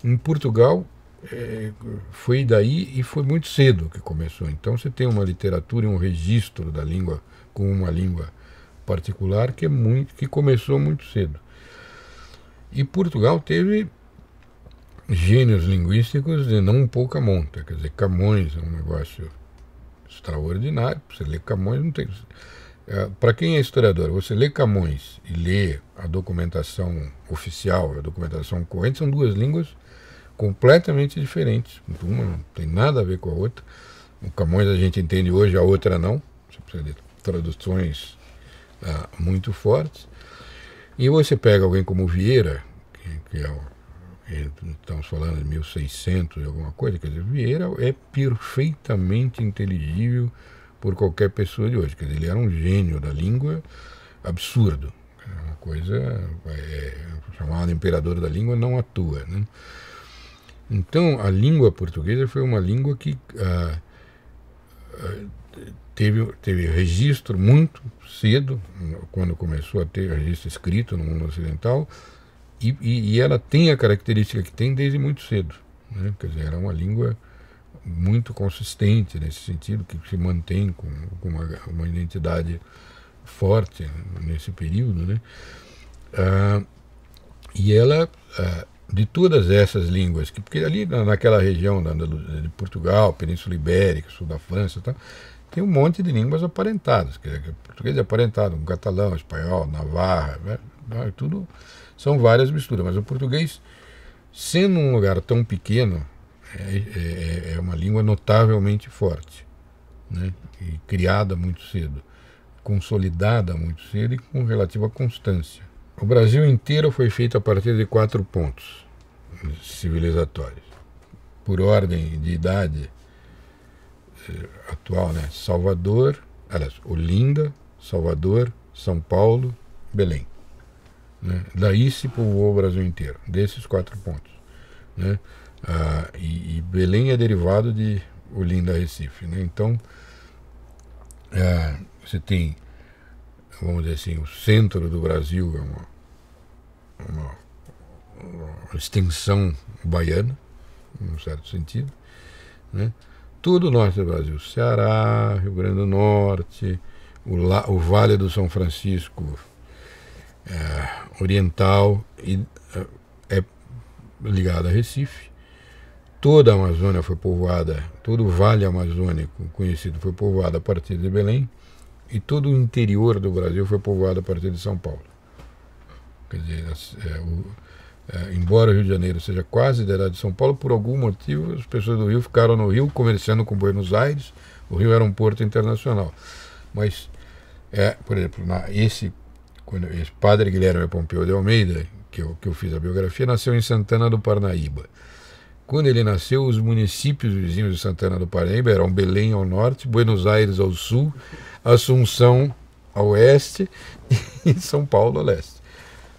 Em Portugal, é, foi daí e foi muito cedo que começou. Então você tem uma literatura e um registro da língua com uma língua particular que é muito que começou muito cedo. E Portugal teve gênios linguísticos de não pouca monta, quer dizer, Camões é um negócio extraordinário, você lê Camões não tem é, para quem é historiador, você lê Camões e lê a documentação oficial, a documentação corrente, são duas línguas completamente diferentes. Uma não tem nada a ver com a outra. O Camões a gente entende hoje, a outra não. Você precisa de traduções ah, muito fortes. E você pega alguém como Vieira, que, que é o estamos falando de 1600 e alguma coisa, quer dizer, Vieira é perfeitamente inteligível por qualquer pessoa de hoje, quer dizer, ele era um gênio da língua absurdo, é uma coisa é, é chamada imperador da língua não atua, né? Então, a língua portuguesa foi uma língua que ah, ah, teve, teve registro muito cedo, quando começou a ter registro escrito no mundo ocidental, e, e, e ela tem a característica que tem desde muito cedo. Né? Quer dizer, era é uma língua muito consistente nesse sentido, que se mantém com, com uma, uma, identidade forte nesse período. Né? Ah, e ela. Ah, de todas essas línguas, que, porque ali naquela região de Portugal, Península Ibérica, sul da França, tá, tem um monte de línguas aparentadas, quer dizer, português é aparentado, um catalão, espanhol, navarra, né, né tudo são várias misturas, mas o português, sendo um lugar tão pequeno, é, é, é, é uma língua notavelmente forte, né, e criada muito cedo, consolidada muito cedo e com relativa constância. O Brasil inteiro foi feito a partir de quatro pontos civilizatórios. Por ordem de idade eh, atual, né? Salvador, aliás, Olinda, Salvador, São Paulo, Belém. Né? Daí se povoou o Brasil inteiro, desses quatro pontos. Né? Ah, e, e, Belém é derivado de Olinda Recife. Né? Então, eh, você tem vamos dizer assim, o centro do Brasil é uma, uma, uma extensão baiana, num certo sentido. Né? Tudo o norte do Brasil, Ceará, Rio Grande do Norte, o, La, o Vale do São Francisco é, Oriental e, é, é ligado a Recife. Toda a Amazônia foi povoada, todo o Vale Amazônico conhecido foi povoado a partir de Belém e todo o interior do Brasil foi povoado a partir de São Paulo. Quer dizer, é, o, é, embora o Rio de Janeiro seja quase da idade de São Paulo, por algum motivo as pessoas do Rio ficaram no Rio comerciando com Buenos Aires. O Rio era um porto internacional. Mas, é, por exemplo, na, esse, quando, esse padre Guilherme Pompeu de Almeida, que eu, que eu fiz a biografia, nasceu em Santana do Parnaíba. Quando ele nasceu, os municípios vizinhos de Santana do Parnaíba eram Belém ao norte, Buenos Aires ao sul, Assunção a oeste e São Paulo a leste.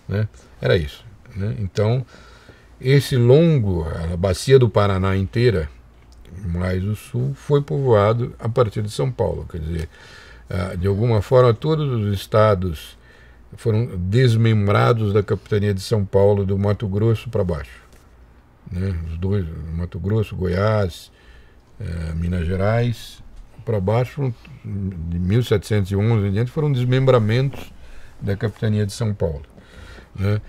Né? Era isso. Né? Então, esse longo, a bacia do Paraná inteira, mais o sul, foi povoado a partir de São Paulo. Quer dizer, ah, de alguma forma, todos os estados foram desmembrados da capitania de São Paulo, do Mato Grosso para baixo. Né? Os dois, Mato Grosso, Goiás, eh, Minas Gerais para baixo, de 1711 em diante, foram desmembramentos da capitania de São Paulo. Né?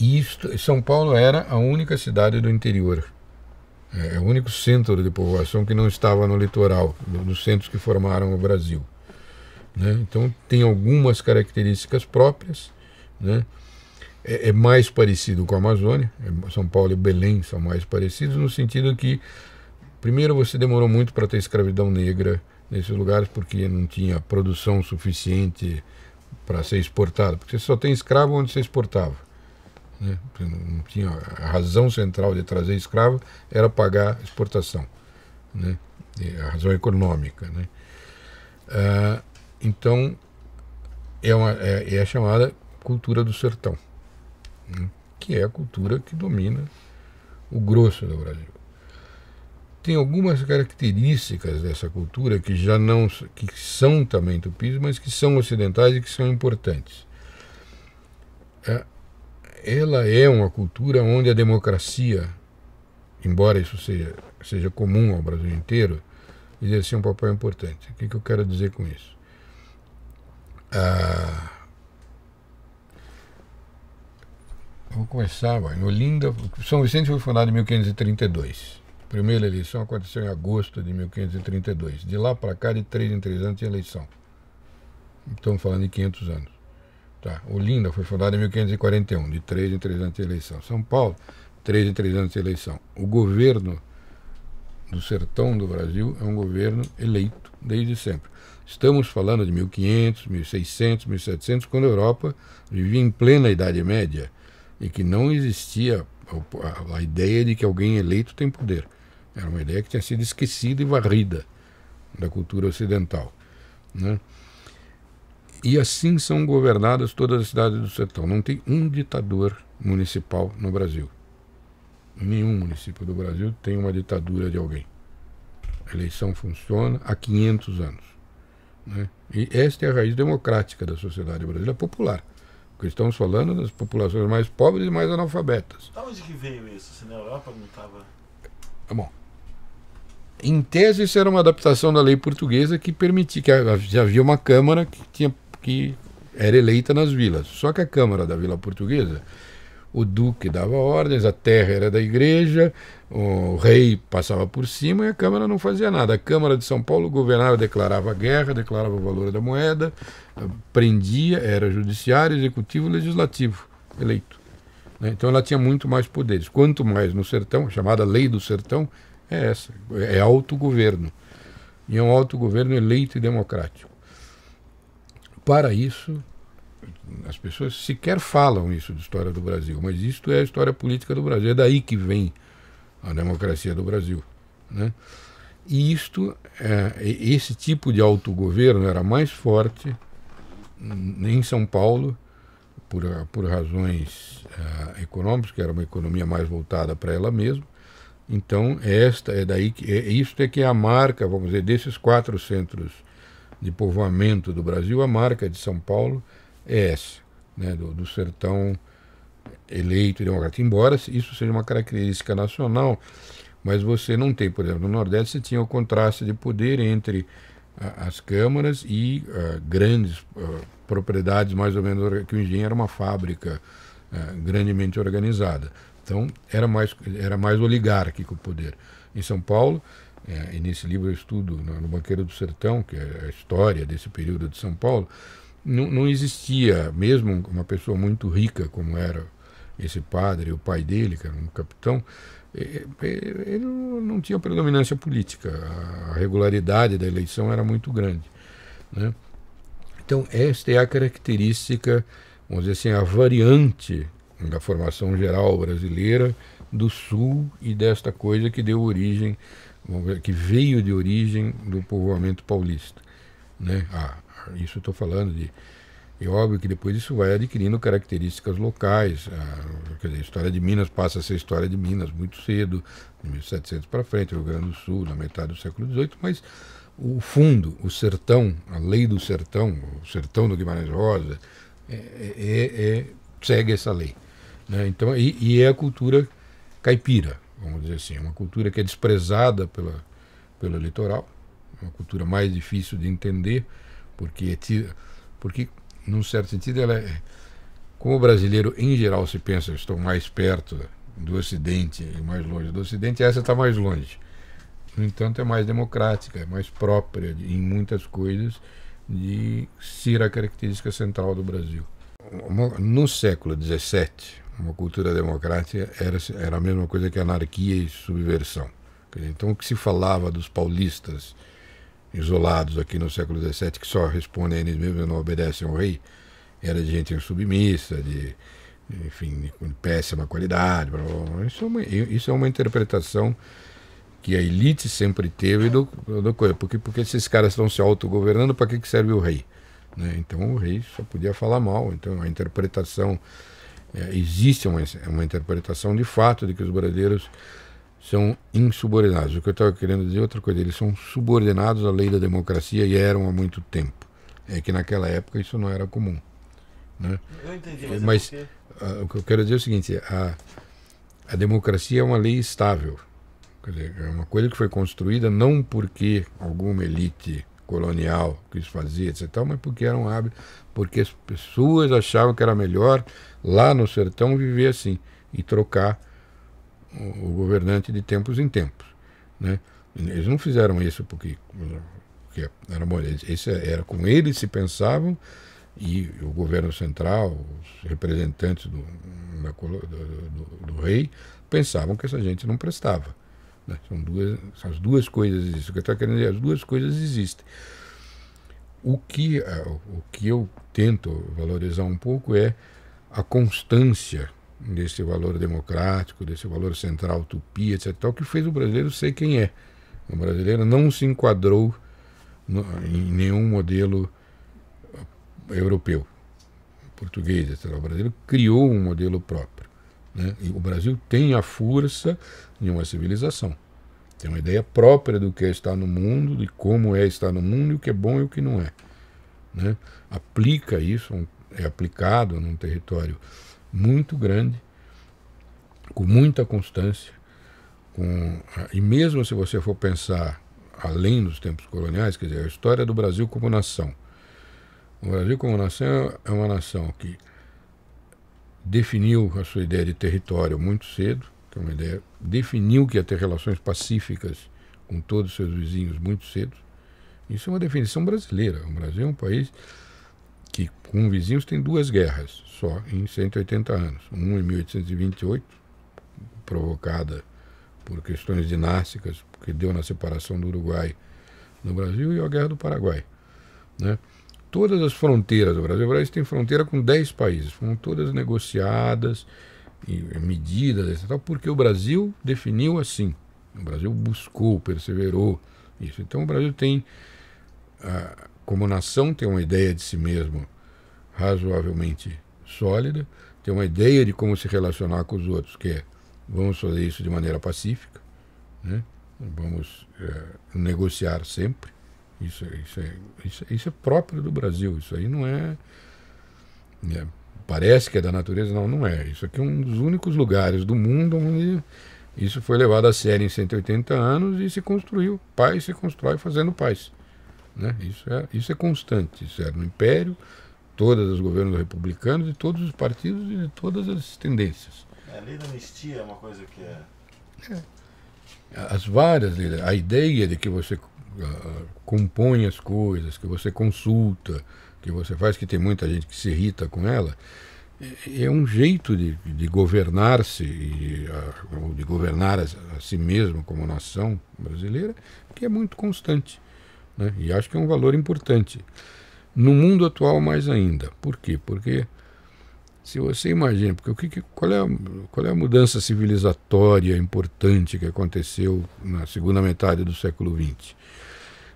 E isto, São Paulo era a única cidade do interior, né? é, o único centro de povoação que não estava no litoral, dos centros que formaram o Brasil. Né? Então tem algumas características próprias, né? é, é, mais parecido com a Amazônia, é, São Paulo e Belém são mais parecidos no sentido que Primeiro, você demorou muito para ter escravidão negra nesses lugares porque não tinha produção suficiente para ser exportada. Porque você só tem escravo onde você exportava. Né? Não tinha, a razão central de trazer escravo era pagar exportação. Né? A razão econômica. Né? Ah, então, é, uma, é, é, a chamada cultura do sertão, né? que é a cultura que domina o grosso do Brasil tem algumas características dessa cultura que já não que são também tupis, mas que são ocidentais e que são importantes. É, ela é uma cultura onde a democracia, embora isso seja, seja comum ao Brasil inteiro, exerce um papel importante. O que, que eu quero dizer com isso? Ah, vou começar. Em Olinda, São Vicente foi fundado em 1532 primeira eleição aconteceu em agosto de 1532. De lá para cá, de três em três anos, tinha eleição. Estamos falando de 500 anos. Tá. Olinda foi fundada em 1541, de três em três anos de eleição. São Paulo, três em três anos de eleição. O governo do sertão do Brasil é um governo eleito desde sempre. Estamos falando de 1500, 1600, 1700, quando a Europa vivia em plena Idade Média e que não existia a ideia de que alguém eleito tem poder. Era uma ideia que tinha sido esquecida e varrida da cultura ocidental. Né? E assim são governadas todas as cidades do sertão. Não tem um ditador municipal no Brasil. Nenhum município do Brasil tem uma ditadura de alguém. A eleição funciona há 500 anos. Né? E esta é a raiz democrática da sociedade brasileira popular. Porque estamos falando das populações mais pobres e mais analfabetas. Da onde que veio isso? Se na Europa não estava. Bom, em tese, isso era uma adaptação da lei portuguesa que permitia que já havia uma Câmara que, tinha, que era eleita nas vilas. Só que a Câmara da Vila Portuguesa, o duque dava ordens, a terra era da igreja, o rei passava por cima e a Câmara não fazia nada. A Câmara de São Paulo governava, declarava guerra, declarava o valor da moeda, prendia, era judiciário, executivo, legislativo eleito. Né? Então ela tinha muito mais poderes. Quanto mais no sertão, chamada lei do sertão, é essa: é autogoverno. E é um autogoverno eleito e democrático. Para isso, as pessoas sequer falam isso de história do Brasil, mas isto é a história política do Brasil. É daí que vem a democracia do Brasil. Né? E isto, é, esse tipo de autogoverno era mais forte em São Paulo, por, por razões uh, econômicas, que era uma economia mais voltada para ela mesma, então, esta é daí que é, isto é que é a marca, vamos dizer, desses quatro centros de povoamento do Brasil, a marca de São Paulo é essa, né, do, do sertão eleito democrata. Embora isso seja uma característica nacional, mas você não tem, por exemplo, no Nordeste você tinha o contraste de poder entre a, as câmaras e a, ah, grandes a, ah, propriedades, mais ou menos, que o engenho era uma fábrica ah, grandemente organizada. Então era mais, era mais oligárquico o poder. Em São Paulo, é, e nesse livro eu estudo no, no Banqueiro do Sertão, que é a história desse período de São Paulo, não, não existia, mesmo uma pessoa muito rica como era esse padre, o pai dele, que era um capitão, é, é, ele não tinha predominância política. A regularidade da eleição era muito grande. Né? Então, esta é a característica, vamos dizer assim, a variante da formação geral brasileira, do Sul e desta coisa que deu origem, que veio de origem do povoamento paulista. Né? Ah, isso estou falando de. É óbvio que depois isso vai adquirindo características locais. A, ah, quer dizer, a história de Minas passa a ser história de Minas muito cedo, de 1700 para frente, Rio Grande do Sul, na metade do século XVIII, mas o fundo, o sertão, a lei do sertão, o sertão do Guimarães Rosa, é, é, é, segue essa lei. Né? Então, e, e, é a cultura caipira, vamos dizer assim, é uma cultura que é desprezada pela, pelo litoral, uma cultura mais difícil de entender, porque, porque num certo sentido, ela é, como o brasileiro em geral se pensa, estou mais perto do Ocidente e mais longe do Ocidente, essa está mais longe. No entanto, é mais democrática, é mais própria de, em muitas coisas de ser a característica central do Brasil. No século XVII, uma cultura democrática era, era a mesma coisa que anarquia e subversão. Então, o que se falava dos paulistas isolados aqui no século XVII, que só respondem a eles mesmos e não obedecem ao rei, era de gente submissa, de, enfim, de péssima qualidade. Blá, blá, blá. Isso, é uma, isso é uma interpretação que a elite sempre teve do, do coisa. Porque, porque esses caras estão se autogovernando, para que, que serve o rei? Né? Então, o rei só podia falar mal. Então, a interpretação é, existe uma, uma interpretação de fato de que os brasileiros são insubordinados. O que eu estava querendo dizer é outra coisa, eles são subordinados à lei da democracia e eram há muito tempo. É que naquela época isso não era comum. Né? Eu entendi, mas, é, mas é porque... o que eu quero dizer é o seguinte: a, a democracia é uma lei estável. Quer dizer, é uma coisa que foi construída não porque alguma elite colonial quis fazer, etc., mas porque era um hábito porque as pessoas achavam que era melhor lá no sertão viver assim e trocar o governante de tempos em tempos. Né? Eles não fizeram isso porque, porque era esse era com eles se pensavam e o governo central, os representantes do, da, do, do, do rei pensavam que essa gente não prestava. Né? São duas, as duas coisas existem. O que eu estou querendo dizer, é, as duas coisas existem. O que, é, o que eu tento valorizar um pouco é a constância desse valor democrático, desse valor central tupi, etc., tal, que fez o brasileiro ser quem é. O brasileiro não se enquadrou no, em nenhum modelo eh, europeu, português, etc. O brasileiro criou um modelo próprio. Né? E o Brasil tem a força de uma civilização. Tem uma ideia própria do que é estar no mundo, de como é estar no mundo e o que é bom e o que não é. Né? Aplica isso, é aplicado num território muito grande, com muita constância. Com, e mesmo se você for pensar além dos tempos coloniais, quer dizer, a história do Brasil como nação. O Brasil como nação é uma nação que definiu a sua ideia de território muito cedo, que é uma ideia, definiu que ia ter relações pacíficas com todos os seus vizinhos muito cedo. Isso é uma definição brasileira. O Brasil é um país que, com vizinhos, tem duas guerras só em 180 anos. Uma em 1828, provocada por questões dinásticas, que deu na separação do Uruguai do Brasil, e a Guerra do Paraguai. Né? Todas as fronteiras do Brasil, o Brasil tem fronteira com 10 países, foram todas negociadas medidas, etc., porque o Brasil definiu assim. O Brasil buscou, perseverou isso. Então o Brasil tem, como nação, tem uma ideia de si mesmo razoavelmente sólida, tem uma ideia de como se relacionar com os outros, que é vamos fazer isso de maneira pacífica, né? vamos é, negociar sempre. Isso, é, isso, é, isso, é, isso, é próprio do Brasil, isso aí não é, é parece que é da natureza, não, não é. Isso aqui é um dos únicos lugares do mundo onde isso foi levado a sério em 180 anos e se construiu. Paz se constrói fazendo paz. Né? Isso, é, isso é constante. Isso era é no Império, todos os governos republicanos, e todos os partidos e todas as tendências. A é, lei da anistia é uma coisa que é. é. As várias a ideia de que você uh, compõe as coisas, que você consulta, que você faz, que tem muita gente que se irrita com ela, é, é um jeito de, de governar-se, de governar a, a, si mesmo como nação brasileira, que é muito constante. Né? E acho que é um valor importante. No mundo atual, mais ainda. Por quê? Porque se você imagina, porque o que, qual, é a, qual é a mudança civilizatória importante que aconteceu na segunda metade do século XX?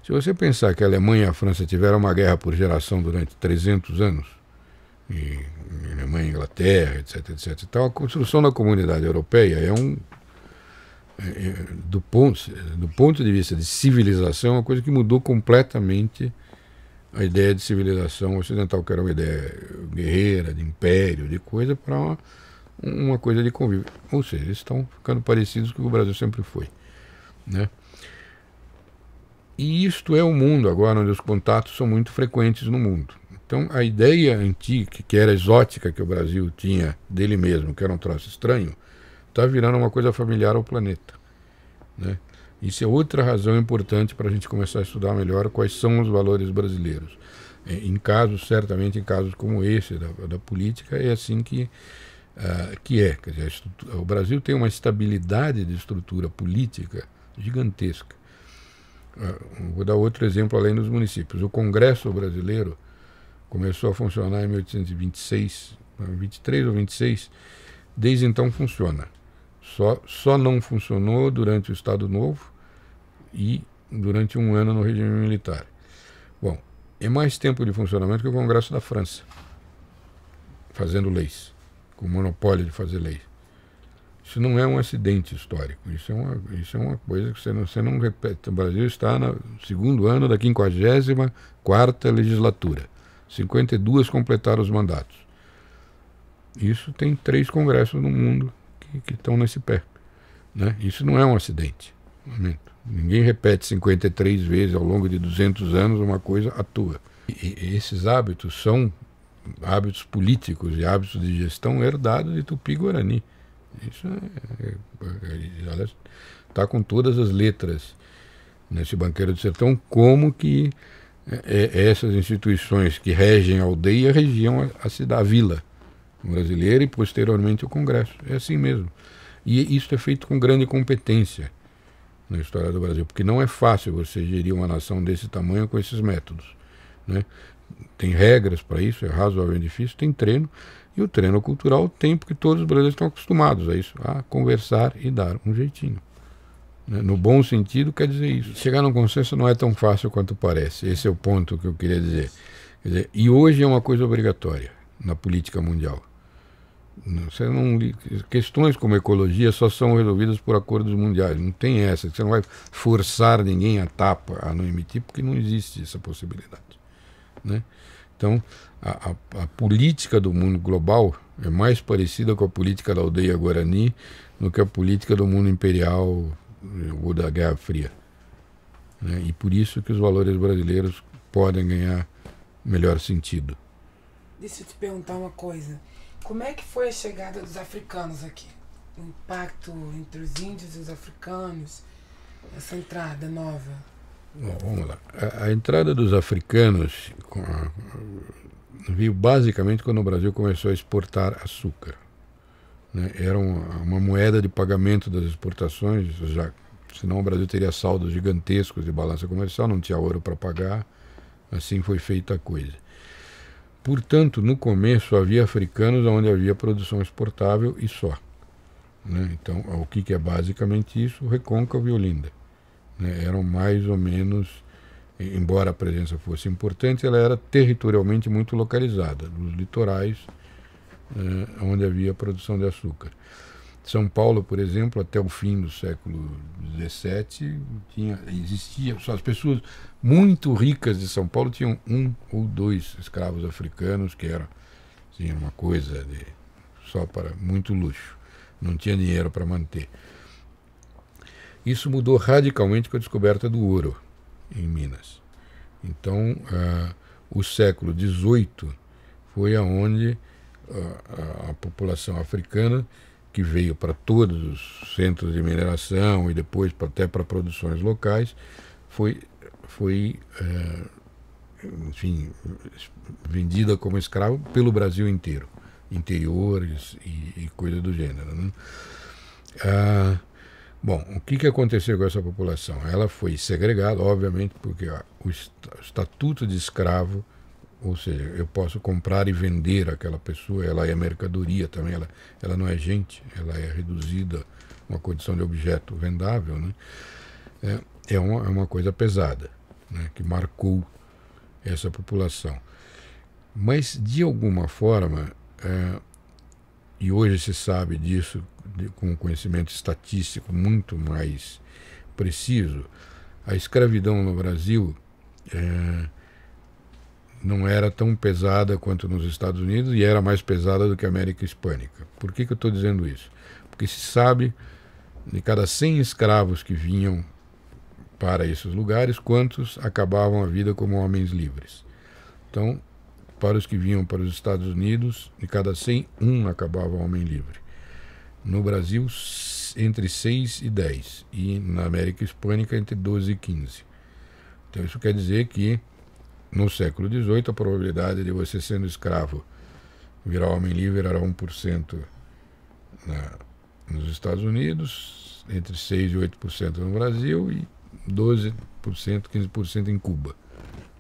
Se você pensar que a Alemanha e a França tiveram uma guerra por geração durante 300 anos, e, e Alemanha, Inglaterra, etc, etc, então a construção da comunidade europeia é um é, é, do ponto do ponto de vista de civilização, é uma coisa que mudou completamente a ideia de civilização ocidental, que era uma ideia guerreira, de império, de coisa, para uma, uma coisa de convívio. Ou seja, eles estão ficando parecidos com o que o Brasil sempre foi, né? E isto é o mundo agora, onde os contatos são muito frequentes no mundo. Então, a ideia antiga, que era exótica que o Brasil tinha dele mesmo, que era um troço estranho, está virando uma coisa familiar ao planeta. Né? Isso é outra razão importante para a gente começar a estudar melhor quais são os valores brasileiros. É, em casos, certamente em casos como esse da, da política, é assim que, uh, que é. Dizer, o Brasil tem uma estabilidade de estrutura política gigantesca. Ah, vou dar outro exemplo além dos municípios. O Congresso Brasileiro começou a funcionar em 1826, 23 ou 26, desde então funciona. Só, só não funcionou durante o Estado Novo e durante um ano no regime militar. Bom, é mais tempo de funcionamento que o Congresso da França, fazendo leis, com monopólio de fazer leis. Isso não é um acidente histórico, isso é uma, isso é uma coisa que você não, você não repete. O Brasil está no segundo ano da 54 legislatura. 52 completaram os mandatos. Isso tem três congressos no mundo que, estão nesse pé. Né? Isso não é um acidente. Ninguém repete 53 vezes ao longo de 200 anos uma coisa à toa. E esses hábitos são hábitos políticos e hábitos de gestão herdados de Tupi-Guarani. Isso é, é, está é, com todas as letras nesse Banqueiro do Sertão, como que é, é, essas instituições que regem a aldeia regiam a, a cidade, a vila brasileira e posteriormente o Congresso. É assim mesmo. E isso é feito com grande competência na história do Brasil, porque não é fácil você gerir uma nação desse tamanho com esses métodos. Né? Tem regras para isso, é razoavelmente difícil, tem treino e o treino cultural tem o tempo que todos os brasileiros estão acostumados a é isso, a conversar e dar um jeitinho. Né? No bom sentido, quer dizer isso. Chegar num consenso não é tão fácil quanto parece. Esse é o ponto que eu queria dizer. Quer dizer e hoje é uma coisa obrigatória na política mundial. Você não, questões como ecologia só são resolvidas por acordos mundiais. Não tem essa. Você não vai forçar ninguém a tapa, a não emitir, porque não existe essa possibilidade. Né? Então, a, a, a, política do mundo global é mais parecida com a política da aldeia Guarani do que a política do mundo imperial eh, ou da Guerra Fria. Né? E por isso que os valores brasileiros podem ganhar melhor sentido. Deixa eu te perguntar uma coisa. Como é que foi a chegada dos africanos aqui? O impacto entre os índios e os africanos, essa entrada nova? Bom, vamos lá. A, a, entrada dos africanos a, veio basicamente quando o Brasil começou a exportar açúcar. Né? Era uma, uma, moeda de pagamento das exportações, já, senão o Brasil teria saldos gigantescos de balança comercial, não tinha ouro para pagar. Assim foi feita a coisa. Portanto, no começo havia africanos onde havia produção exportável e só. Né? Então, o que, que é basicamente isso? Recôncavo e Olinda né, eram mais ou menos, embora a presença fosse importante, ela era territorialmente muito localizada, nos litorais eh, onde havia a produção de açúcar. São Paulo, por exemplo, até o fim do século XVII, tinha, existia, as pessoas muito ricas de São Paulo tinham um ou dois escravos africanos, que era assim, uma coisa de, só para muito luxo, não tinha dinheiro para manter. Isso mudou radicalmente com a descoberta do ouro em Minas. Então, ah, o século XVIII foi aonde ah, a, a, população africana, que veio para todos os centros de mineração e depois até para produções locais, foi, foi eh, enfim, vendida como escravo pelo Brasil inteiro, interiores e, e coisa do gênero. Né? Ah, Bom, o que, que aconteceu com essa população? Ela foi segregada, obviamente, porque o estatuto de escravo, ou seja, eu posso comprar e vender aquela pessoa, ela é mercadoria também, ela, ela não é gente, ela é reduzida a uma condição de objeto vendável, né? É, é, uma, é uma coisa pesada, né? que marcou essa população. Mas, de alguma forma, é, e hoje se sabe disso com conhecimento estatístico muito mais preciso, a escravidão no Brasil é, não era tão pesada quanto nos Estados Unidos e era mais pesada do que a América Hispânica. Por que, que eu estou dizendo isso? Porque se sabe de cada 100 escravos que vinham para esses lugares, quantos acabavam a vida como homens livres. Então, para os que vinham para os Estados Unidos, de cada 100, um acabava homem livre. No Brasil, entre 6 e 10, e na América Hispânica, entre 12 e 15. Então, isso quer dizer que no século XVIII, a probabilidade de você, sendo escravo, virar homem livre era 1% na, nos Estados Unidos, entre 6% e 8% no Brasil e 12%, 15% em Cuba.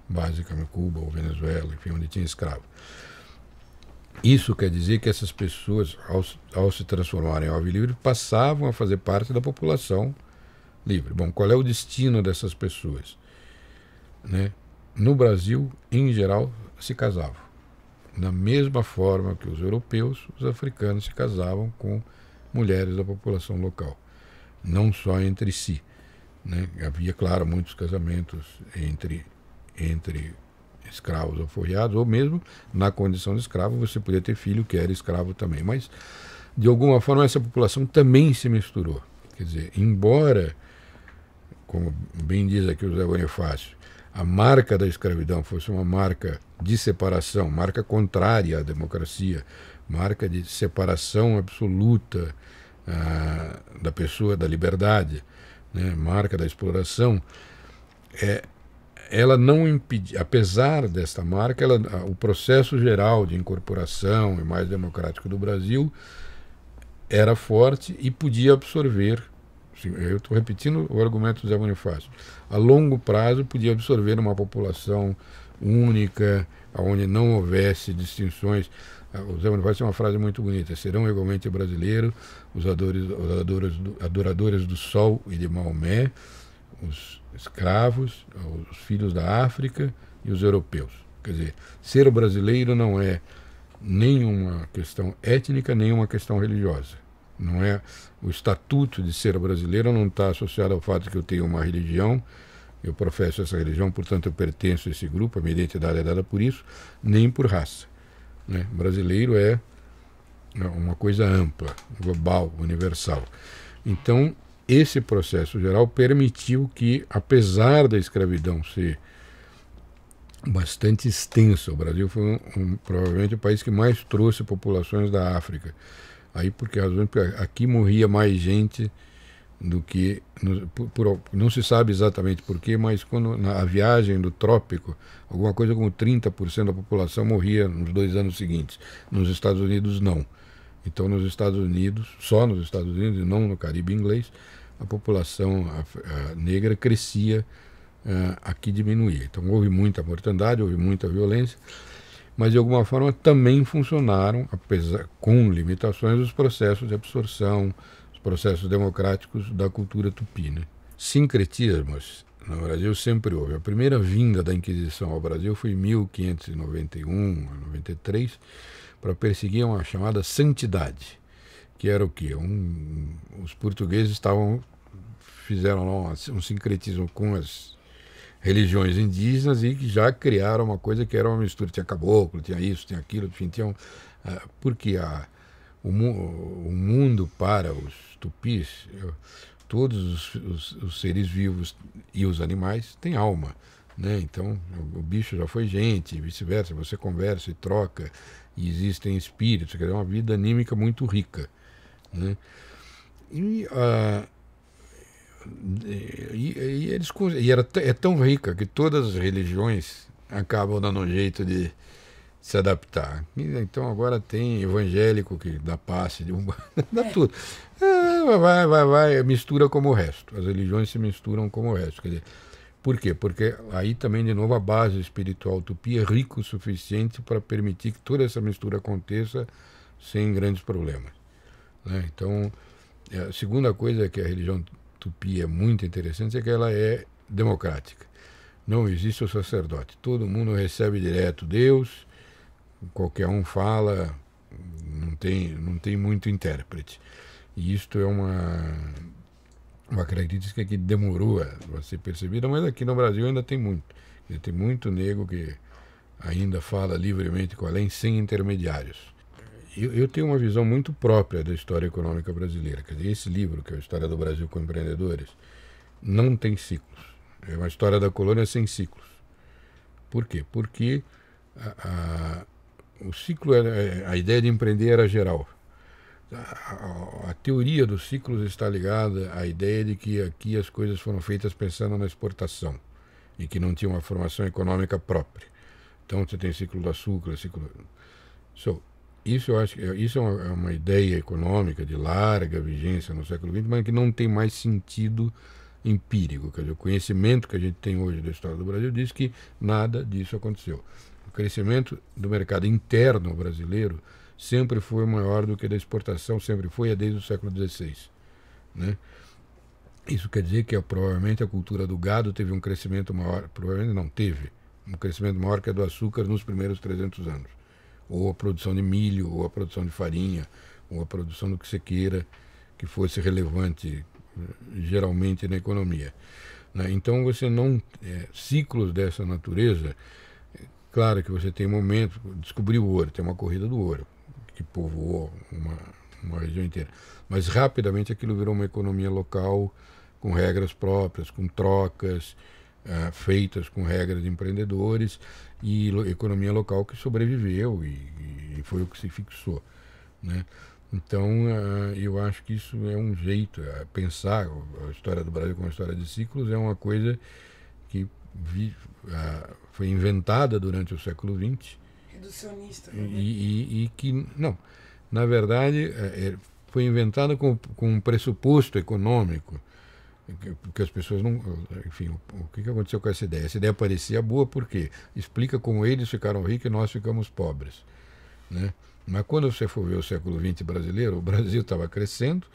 Basicamente, Cuba ou Venezuela, enfim, onde tinha escravo. Isso quer dizer que essas pessoas, ao, ao se transformarem em alvo livre, passavam a fazer parte da população livre. Bom, qual é o destino dessas pessoas? Né? No Brasil, em geral, se casavam. Da mesma forma que os europeus, os africanos se casavam com mulheres da população local, não só entre si. Né? Havia, claro, muitos casamentos entre, entre escravos ou forreados, ou mesmo na condição de escravo você podia ter filho que era escravo também. Mas, de alguma forma, essa população também se misturou. Quer dizer, embora, como bem diz aqui o Zé Bonifácio, a marca da escravidão fosse uma marca de separação, marca contrária à democracia, marca de separação absoluta ah, da pessoa, da liberdade, né, marca da exploração, é, ela não impedia, apesar desta marca, ela, o processo geral de incorporação e mais democrático do Brasil era forte e podia absorver, eu estou repetindo o argumento do Zé Bonifácio, a longo prazo podia absorver uma população única, onde não houvesse distinções. Ah, o Zé Bonifácio tem uma frase muito bonita: serão igualmente brasileiros os adoradores, adoradores do sol e de Maomé, os escravos, os filhos da África e os europeus. Quer dizer, ser brasileiro não é nenhuma questão étnica, nenhuma questão religiosa. Não é o estatuto de ser brasileiro não está associado ao fato que eu tenho uma religião, eu professo essa religião, portanto eu pertenço a esse grupo, a minha identidade é dada por isso, nem por raça. Né? Brasileiro é uma coisa ampla, global, universal. Então, esse processo geral permitiu que, apesar da escravidão ser bastante extensa, o Brasil foi um, um, provavelmente o país que mais trouxe populações da África. Aí porque aqui morria mais gente do que por, por, não se sabe exatamente porquê, mas quando na viagem do trópico, alguma coisa como 30% da população morria nos dois anos seguintes. Nos Estados Unidos não. Então, nos Estados Unidos, só nos Estados Unidos e não no Caribe inglês, a população negra crescia, é, aqui diminuía. Então, houve muita mortandade, houve muita violência, mas de alguma forma também funcionaram, apesar com limitações, os processos de absorção, os processos democráticos da cultura tupi. Né? Sincretismos no Brasil sempre houve. A primeira vinda da Inquisição ao Brasil foi em 1591, 93 para perseguir uma chamada santidade, que era o quê? Um, os portugueses estavam fizeram lá um, um sincretismo com as religiões indígenas e que já criaram uma coisa que era uma mistura. Tinha caboclo, tinha isso, tinha aquilo, enfim, tinha um, uh, ah, porque a, o, o, mundo para os tupis, eu, todos os, os, os, seres vivos e os animais têm alma. Né? Então, o bicho já foi gente, vice-versa, você conversa e troca, e existem espíritos, quer dizer, é uma vida anímica muito rica. Né? E, uh, e, e, eles, e era, é tão rica que todas as religiões acabam dando um jeito de se adaptar. Então agora tem evangélico que dá passe, um, dá é. tudo. É, vai, vai, vai, mistura como o resto. As religiões se misturam como o resto. Quer dizer, por quê? Porque aí também, de novo, a base espiritual tupi é rica o suficiente para permitir que toda essa mistura aconteça sem grandes problemas. Né? Então, é, a segunda coisa é que a religião tupi é muito interessante é que ela é democrática. Não existe o sacerdote. Todo mundo recebe direto Deus, qualquer um fala, não tem, não tem muito intérprete. E isto é uma uma característica é que demorou é, a ser percebida, mas aqui no Brasil ainda tem muito. Tem muito negro que ainda fala livremente com além, sem intermediários. Eu, eu, tenho uma visão muito própria da história econômica brasileira. Quer dizer, esse livro, que é a História do Brasil com Empreendedores, não tem ciclos. É uma história da colônia sem ciclos. Por quê? Porque a, a, o ciclo, era, é, a ideia de empreender era geral a, a, a, teoria dos ciclos está ligada à ideia de que aqui as coisas foram feitas pensando na exportação e que não tinha uma formação econômica própria. Então você tem ciclo do açúcar, ciclo. So, isso eu acho é, isso é uma, é uma ideia econômica de larga vigência no século XX, mas que não tem mais sentido empírico. Quer dizer, o conhecimento que a gente tem hoje da história do Brasil diz que nada disso aconteceu. O crescimento do mercado interno brasileiro sempre foi maior do que a da exportação, sempre foi, é desde o século XVI. Né? Isso quer dizer que é, provavelmente a cultura do gado teve um crescimento maior, provavelmente não teve, um crescimento maior que a do açúcar nos primeiros 300 anos. Ou a produção de milho, ou a produção de farinha, ou a produção do que você queira que fosse relevante geralmente na economia. Né? Então você não. É, ciclos dessa natureza, é, claro que você tem momentos, descobriu o ouro, tem uma corrida do ouro que povoou uma, uma região inteira. Mas rapidamente aquilo virou uma economia local com regras próprias, com trocas uh, feitas com regras de empreendedores e lo, economia local que sobreviveu e, e, foi o que se fixou, né? Então, uh, eu acho que isso é um jeito. Uh, pensar a história do Brasil como história de ciclos é uma coisa que vi, foi inventada durante o século XX reducionista. E, né? e, e, que, não, na verdade, é, é, foi inventada com, com um pressuposto econômico, porque as pessoas não. Enfim, o, o, que aconteceu com essa ideia? Essa ideia parecia boa porque explica como eles ficaram ricos e nós ficamos pobres. Né? Mas quando você for ver o século XX brasileiro, o Brasil estava crescendo.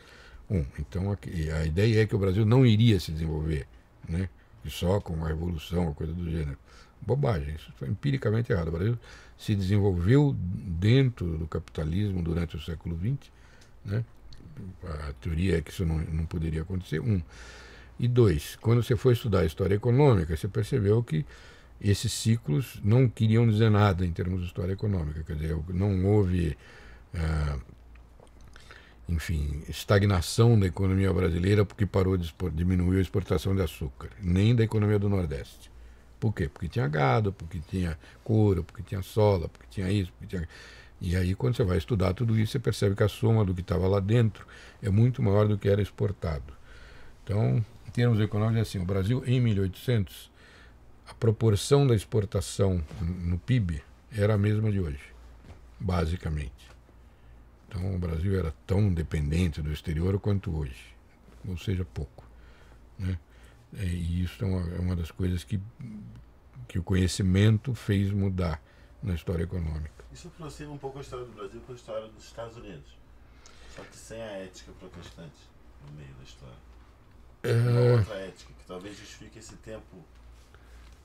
Um, então a, a ideia é que o Brasil não iria se desenvolver, né? E só com a revolução, coisa do gênero. Bobagem, isso foi empiricamente errado. O Brasil se desenvolveu dentro do capitalismo durante o século XX, né? a teoria é que isso não, não poderia acontecer, um. E dois, quando você foi estudar a história econômica, você percebeu que esses ciclos não queriam dizer nada em termos de história econômica, quer dizer, não houve, ah, enfim, estagnação da economia brasileira porque parou de diminuir a exportação de açúcar, nem da economia do Nordeste. Por quê? Porque tinha gado, porque tinha couro, porque tinha sola, porque tinha isso, porque tinha... E aí, quando você vai estudar tudo isso, você percebe que a soma do que estava lá dentro é muito maior do que era exportado. Então, em termos econômicos, é assim: o Brasil, em 1800, a proporção da exportação no PIB era a mesma de hoje, basicamente. Então, o Brasil era tão dependente do exterior quanto hoje, ou seja, pouco. Né? É, e isso é uma, é uma das coisas que, que o conhecimento fez mudar na história econômica. Isso aproxima um pouco a história do Brasil com a história dos Estados Unidos. Só que sem a ética protestante no meio da história. É... Uma outra ética que talvez justifique esse tempo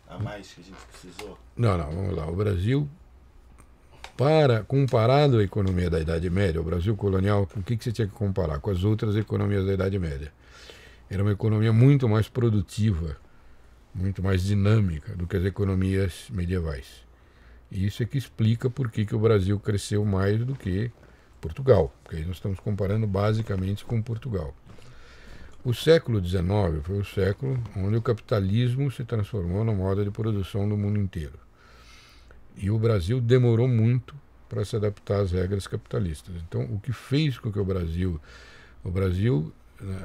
a mais que a gente precisou. Não, não, vamos lá. O Brasil, para comparado à economia da Idade Média, o Brasil colonial, com o que, que você tinha que comparar? Com as outras economias da Idade Média era uma economia muito mais produtiva, muito mais dinâmica do que as economias medievais. E isso é que explica por que, que o Brasil cresceu mais do que Portugal, porque aí nós estamos comparando basicamente com Portugal. O século XIX foi o século onde o capitalismo se transformou na moda de produção do mundo inteiro. E o Brasil demorou muito para se adaptar às regras capitalistas. Então, o que fez com que o Brasil, o Brasil né,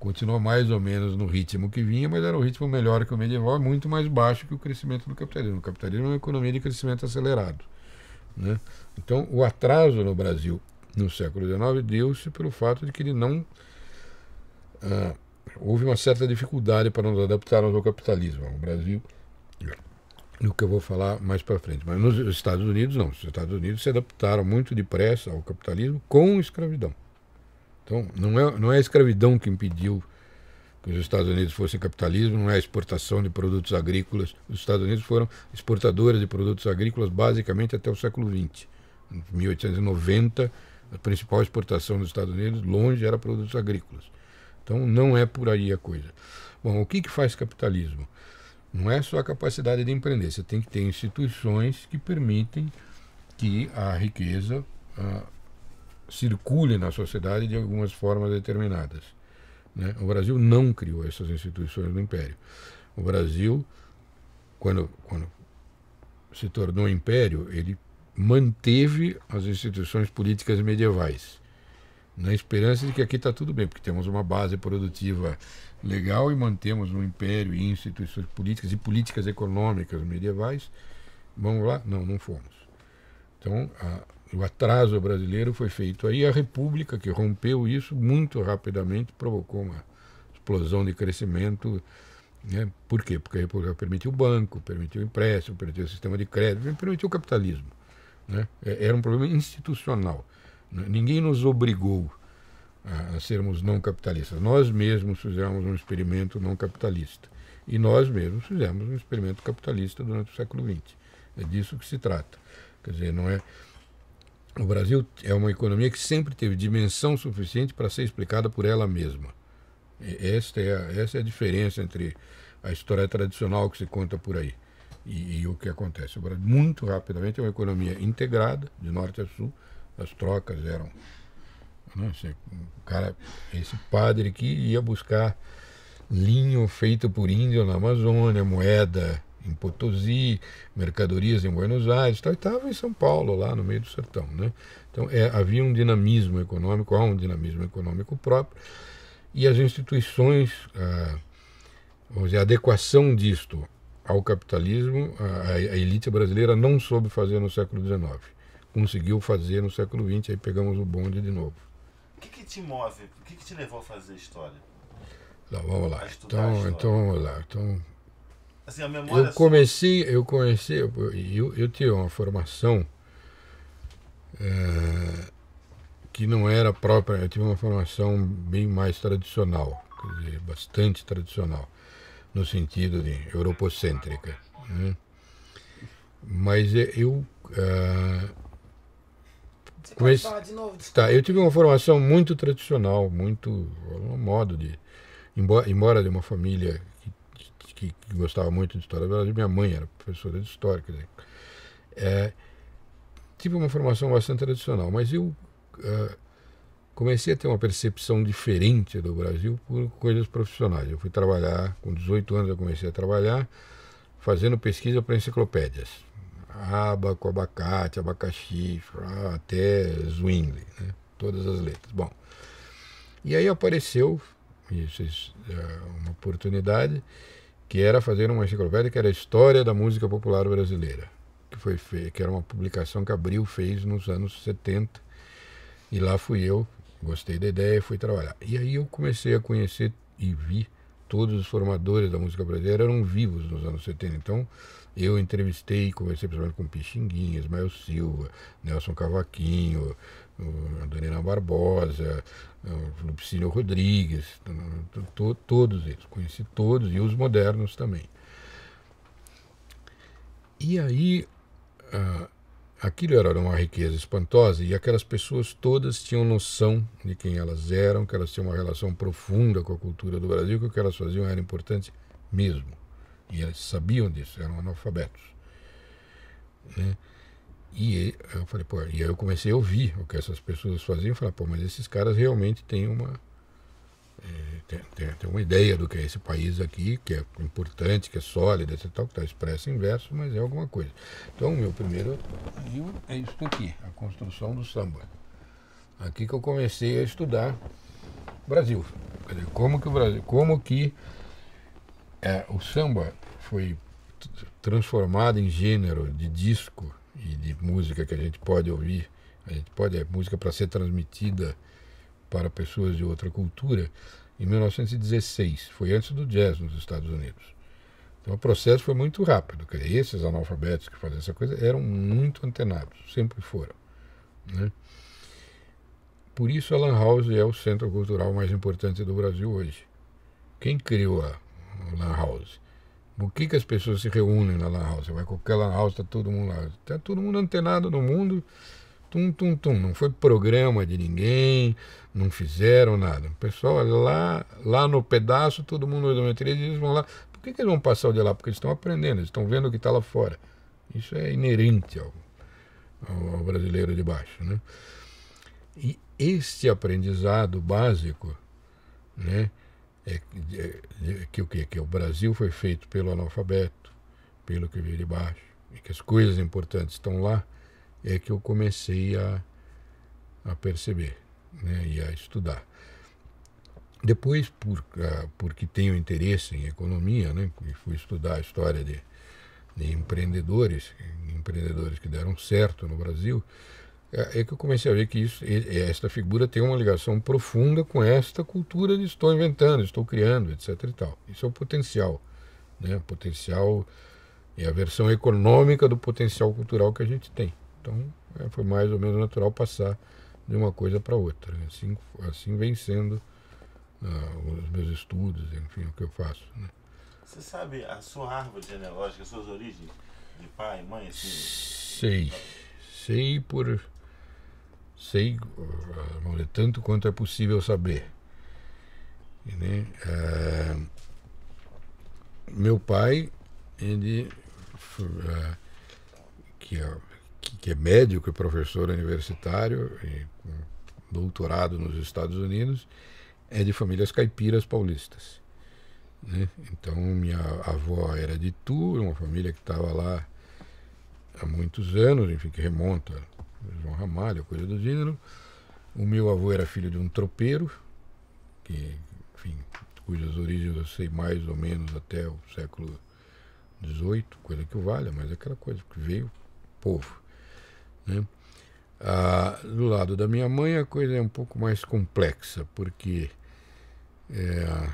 Continuou mais ou menos no ritmo que vinha, mas era um ritmo melhor que o medieval muito mais baixo que o crescimento do capitalismo. O capitalismo é uma economia de crescimento acelerado. Né? Então, o atraso no Brasil no século XIX deu-se pelo fato de que ele não. Ah, houve uma certa dificuldade para nos adaptarmos ao capitalismo. O Brasil, no que eu vou falar mais para frente. Mas nos Estados Unidos, não. Os Estados Unidos se adaptaram muito depressa ao capitalismo com escravidão. Então, não é, não é a escravidão que impediu que os Estados Unidos fossem capitalismo, não é a exportação de produtos agrícolas. Os Estados Unidos foram exportadores de produtos agrícolas basicamente até o século XX. Em 1890, a principal exportação dos Estados Unidos, longe, era produtos agrícolas. Então, não é por aí a coisa. Bom, o que, que faz capitalismo? Não é só a capacidade de empreender, você tem que ter instituições que permitem que a riqueza. Uh, circule na sociedade de algumas formas determinadas. Né? O Brasil não criou essas instituições do Império. O Brasil, quando, quando se tornou império, ele manteve as instituições políticas medievais, na esperança de que aqui está tudo bem, porque temos uma base produtiva legal e mantemos um império e instituições políticas e políticas econômicas medievais. Vamos lá? Não, não fomos. Então, a, o atraso brasileiro foi feito aí. A República, que rompeu isso muito rapidamente, provocou uma explosão de crescimento. Né? Por quê? Porque a República permitiu o banco, permitiu o empréstimo, permitiu o sistema de crédito, permitiu o capitalismo. Né? É, era um problema institucional. Né? Ninguém nos obrigou a, a sermos não capitalistas. Nós mesmos fizemos um experimento não capitalista. E nós mesmos fizemos um experimento capitalista durante o século XX. É disso que se trata. Quer dizer, não é o Brasil é uma economia que sempre teve dimensão suficiente para ser explicada por ela mesma. Esta é, a, essa é a diferença entre a história tradicional que se conta por aí e, e o que acontece. O Brasil, muito rapidamente, é uma economia integrada, de norte a sul. As trocas eram. esse, né, assim, cara, esse padre que ia buscar linho feito por índio na Amazônia, moeda em Potosí, mercadorias em Buenos Aires, tal, e estava em São Paulo, lá no meio do sertão. Né? Então é, havia um dinamismo econômico, há um dinamismo econômico próprio, e as instituições, a, ah, vamos dizer, a adequação disto ao capitalismo, a, a elite brasileira não soube fazer no século XIX. Conseguiu fazer no século XX, aí pegamos o bonde de novo. O que, que te move? O que, que te levou a fazer história? Não, vamos lá. Então, então, vamos lá. Então, Assim, a memória eu comecei, eu comecei, eu, eu tive uma formação é, que não era própria, eu tive uma formação bem mais tradicional, dizer, bastante tradicional, no sentido de europocêntrica. Né? Mas é, eu. É, falar de novo. Tá, eu tive uma formação muito tradicional, muito um modo de embora, embora de uma família que, que, gostava muito de história. Na verdade, minha mãe era professora de história. Quer dizer, é, tive uma formação bastante tradicional, mas eu é, comecei a ter uma percepção diferente do Brasil por coisas profissionais. Eu fui trabalhar, com 18 anos eu comecei a trabalhar, fazendo pesquisa para enciclopédias. Abaco, abacate, abacaxi, até Zwingli, né? todas as letras. Bom, e aí apareceu isso, é uma oportunidade que era fazer uma enciclopédia que era a história da música popular brasileira, que foi que era uma publicação que Abril fez nos anos 70. E lá fui eu, gostei da ideia e fui trabalhar. E aí eu comecei a conhecer e vi todos os formadores da música brasileira eram vivos nos anos 70. Então, eu entrevistei, conversei principalmente com Pixinguinha, Ismael Silva, Nelson Cavaquinho, a Daniela Barbosa, o Lupicínio Rodrigues, todos eles, conheci todos e os modernos também. E aí, aquilo era uma riqueza espantosa e aquelas pessoas todas tinham noção de quem elas eram, que elas tinham uma relação profunda com a cultura do Brasil, que o que elas faziam era importante mesmo. E elas sabiam disso, eram analfabetos. Né? E eu falei, pô, e aí eu comecei a ouvir o que essas pessoas faziam e falar, pô, mas esses caras realmente têm uma. É, tem, tem, uma ideia do que é esse país aqui, que é importante, que é sólido, etc. Tal, que está expresso em verso, mas é alguma coisa. Então, meu primeiro livro é isso aqui, A Construção do Samba. Aqui que eu comecei a estudar Brasil. Dizer, como que o Brasil, como que é, o samba foi transformado em gênero de disco e de música que a gente pode ouvir, a gente pode é música para ser transmitida para pessoas de outra cultura, em 1916, foi antes do jazz nos Estados Unidos. Então o processo foi muito rápido, quer dizer, esses analfabetos que faziam essa coisa eram muito antenados, sempre foram. Né? Por isso a Lan House é o centro cultural mais importante do Brasil hoje. Quem criou a Lan House? Por que, que as pessoas se reúnem na Lan House? Vai qualquer Lan House, tá todo mundo lá. Tá todo mundo antenado no mundo. Tum, tum, tum. Não foi programa de ninguém, não fizeram nada. O pessoal é lá, lá no pedaço, todo mundo odometria, eles vão lá. Por que, que eles vão passar o dia lá? Porque eles estão aprendendo, eles estão vendo o que está lá fora. Isso é inerente ao, ao, ao brasileiro de baixo, né? E este aprendizado básico, né? É, é, é, que o que que o Brasil foi feito pelo analfabeto, pelo que veio de baixo, e que as coisas importantes estão lá, é que eu comecei a, a perceber né, e a estudar. Depois, por, ah, porque tenho interesse em economia, né, fui estudar a história de, de empreendedores, empreendedores que deram certo no Brasil, é, é, que eu comecei a ver que isso, esta figura tem uma ligação profunda com esta cultura de estou inventando, estou criando, etc. E tal. Isso é o potencial, né? Potencial é a versão econômica do potencial cultural que a gente tem. Então, é, foi mais ou menos natural passar de uma coisa para outra. Né? Assim, assim vem sendo uh, os meus estudos, enfim, o que eu faço. Né? Você sabe a sua árvore genealógica, suas origens de pai, mãe, assim? Sei. Sei por sei é, tanto quanto é possível saber. Né? É, meu pai, ele é, que, é, que é médico e professor universitário, e doutorado nos Estados Unidos, é de famílias caipiras paulistas. Né? Então, minha avó era de Tur, uma família que estava lá há muitos anos, enfim, que remonta João Ramalho, coisa do gênero. O meu avô era filho de um tropeiro, que, enfim, cujas origens eu sei mais ou menos até o século XVIII, coisa que o valha, mas é aquela coisa que veio povo. Né? Ah, do lado da minha mãe a coisa é um pouco mais complexa, porque é,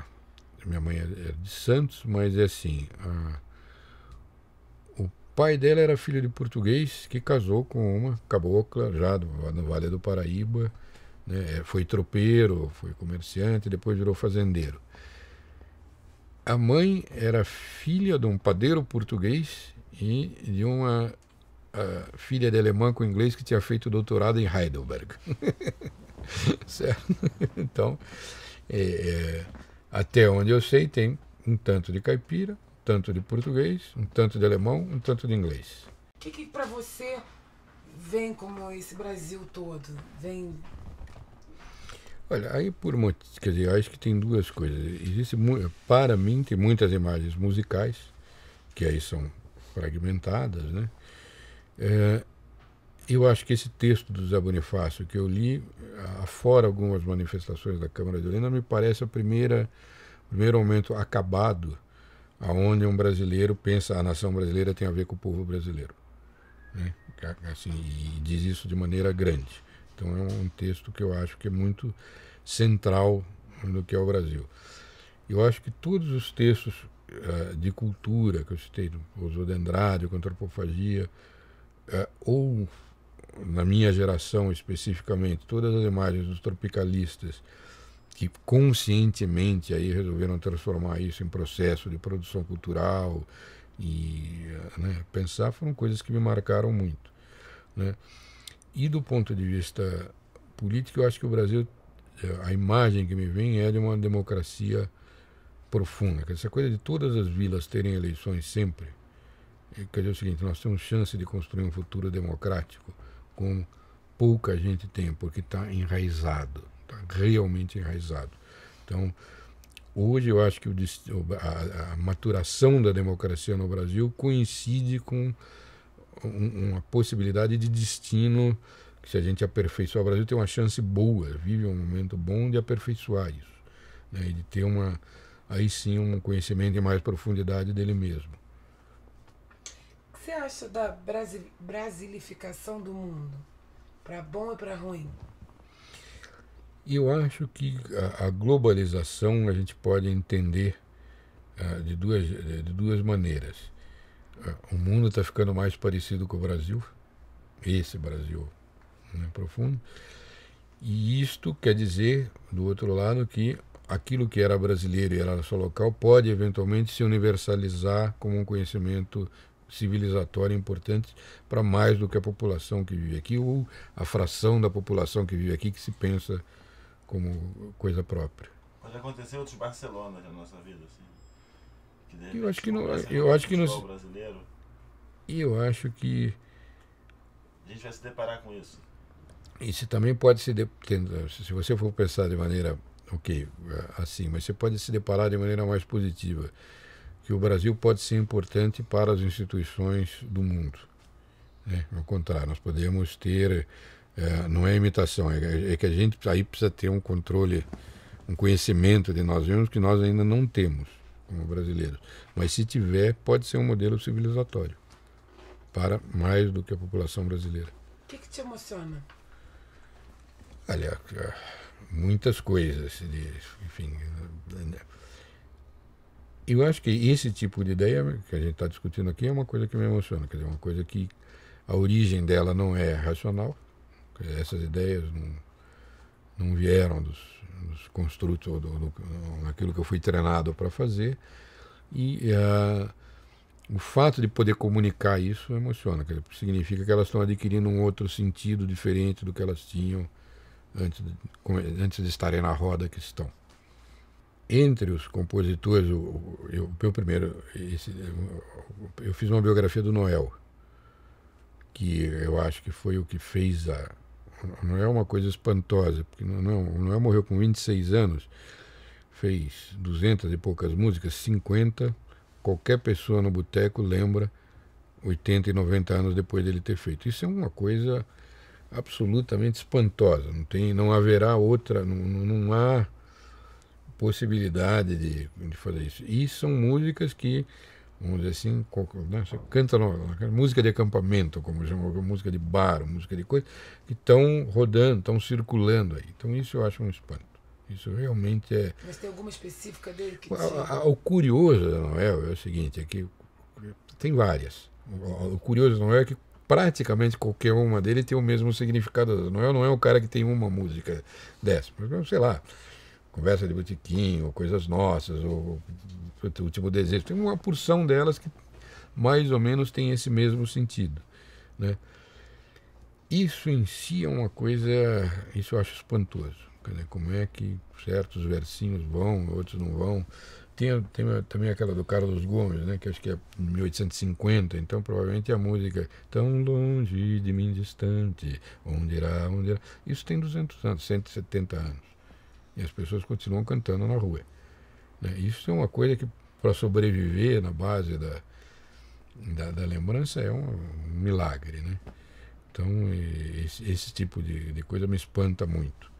minha mãe é de Santos, mas é assim, a, pai dela era filho de português que casou com uma cabocla já do, no Vale do Paraíba. Né? É, foi tropeiro, foi comerciante, depois virou fazendeiro. A mãe era filha de um padeiro português e de uma filha de alemã com inglês que tinha feito doutorado em Heidelberg. certo? Então, é, é, até onde eu sei, tem um tanto de caipira, tanto de português, um tanto de alemão, um tanto de inglês. O que, que para você vem como esse Brasil todo? Vem. Olha, aí por motivos, quer dizer, acho que tem duas coisas. Existe, para mim, tem muitas imagens musicais, que aí são fragmentadas, né? É, eu acho que esse texto do Zé Bonifácio que eu li, fora algumas manifestações da Câmara de Olinda, me parece a primeira, o primeiro momento acabado aonde um brasileiro pensa a nação brasileira tem a ver com o povo brasileiro. Né? Assim, e diz isso de maneira grande. Então é um texto que eu acho que é muito central no que é o Brasil. Eu acho que todos os textos uh, de cultura que eu citei, o Zodendrade, o antropofagia, uh, eh, ou na minha geração especificamente, todas as imagens dos tropicalistas, que conscientemente aí resolveram transformar isso em processo de produção cultural e eh, né, pensar foram coisas que me marcaram muito. Né? E do ponto de vista político, eu acho que o Brasil, eh, a imagem que me vem é de uma democracia profunda. Essa coisa de todas as vilas terem eleições sempre, eh, quer dizer o seguinte, nós temos chance de construir um futuro democrático com pouca gente tem, porque está enraizado. Está realmente enraizado. Então, hoje eu acho que o, a, a, maturação da democracia no Brasil coincide com uma possibilidade de destino que se a gente aperfeiçoar o Brasil tem uma chance boa, vive um momento bom de aperfeiçoar isso, né? e de ter uma aí sim um conhecimento em mais profundidade dele mesmo. O que você acha da brasilificação do mundo, para bom e para ruim? Eu acho que a, a globalização a gente pode entender uh, de, duas, de duas maneiras. Uh, o mundo está ficando mais parecido com o Brasil, esse Brasil né, profundo, e isto quer dizer, do outro lado, que aquilo que era brasileiro e era só local pode eventualmente se universalizar como um conhecimento civilizatório importante para mais do que a população que vive aqui ou a fração da população que vive aqui que se pensa como coisa própria. Pode acontecer outros Barcelona na nossa vida, assim. eu acho que não. Eu acho que não. Brasileiro. Eu acho que. A gente vai se deparar com isso. Isso também pode se. De... Se você for pensar de maneira. Ok, eh, assim, mas você pode se deparar de maneira mais positiva. Que o Brasil pode ser importante para as instituições do mundo. Né? Ao contrário, nós podemos ter é, não é imitação, é, é, que a gente aí precisa ter um controle, um conhecimento de nós mesmos que nós ainda não temos como brasileiros. Mas se tiver, pode ser um modelo civilizatório para mais do que a população brasileira. O que, que te emociona? Olha, é, muitas coisas. Enfim, né? eu acho que esse tipo de ideia que a gente está discutindo aqui é uma coisa que me emociona, quer dizer, uma coisa que a origem dela não é racional essas ideias não, não vieram dos, dos construtos ou do, do, daquilo que eu fui treinado para fazer. E eh, o fato de poder comunicar isso emociona, que significa que elas estão adquirindo um outro sentido diferente do que elas tinham antes de, antes de estarem na roda que estão. Entre os compositores, o, eu, meu primeiro, esse, eu fiz uma biografia do Noel, que eu acho que foi o que fez a, não é uma coisa espantosa, porque não, não é morreu com 26 anos, fez 200 e poucas músicas, 50, qualquer pessoa no boteco lembra 80 e 90 anos depois dele ter feito. Isso é uma coisa absolutamente espantosa, não tem, não haverá outra, não, não há possibilidade de, de fazer isso. E são músicas que vamos dizer assim, é né, canta né, música de acampamento, como chama, música de bar, música de coisa, que estão rodando, estão circulando aí. Então isso eu acho um espanto. Isso realmente é. Mas tem alguma específica dele que. O, o curioso da Noel é o seguinte, é que tem várias. O, o curioso da Noel é que praticamente qualquer uma dele tem o mesmo significado. Noel não é o cara que tem uma música dessa, mas sei lá. Conversa de Botiquim, ou Coisas Nossas, ou Último Desejo. Tem uma porção delas que mais ou menos tem esse mesmo sentido. Né? Isso em si é uma coisa, isso eu acho espantoso. né? como é que certos versinhos vão, outros não vão. Tem, tem também aquela do Carlos Gomes, né, que acho que é 1850, então provavelmente a música Tão longe de mim distante, onde irá, onde irá. Isso tem 200 anos, 170 anos. E as pessoas continuam cantando na rua. Né? Isso é uma coisa que, para sobreviver na base da, da, da, lembrança, é um, milagre. Né? Então, esse, esse tipo de, de coisa me espanta muito.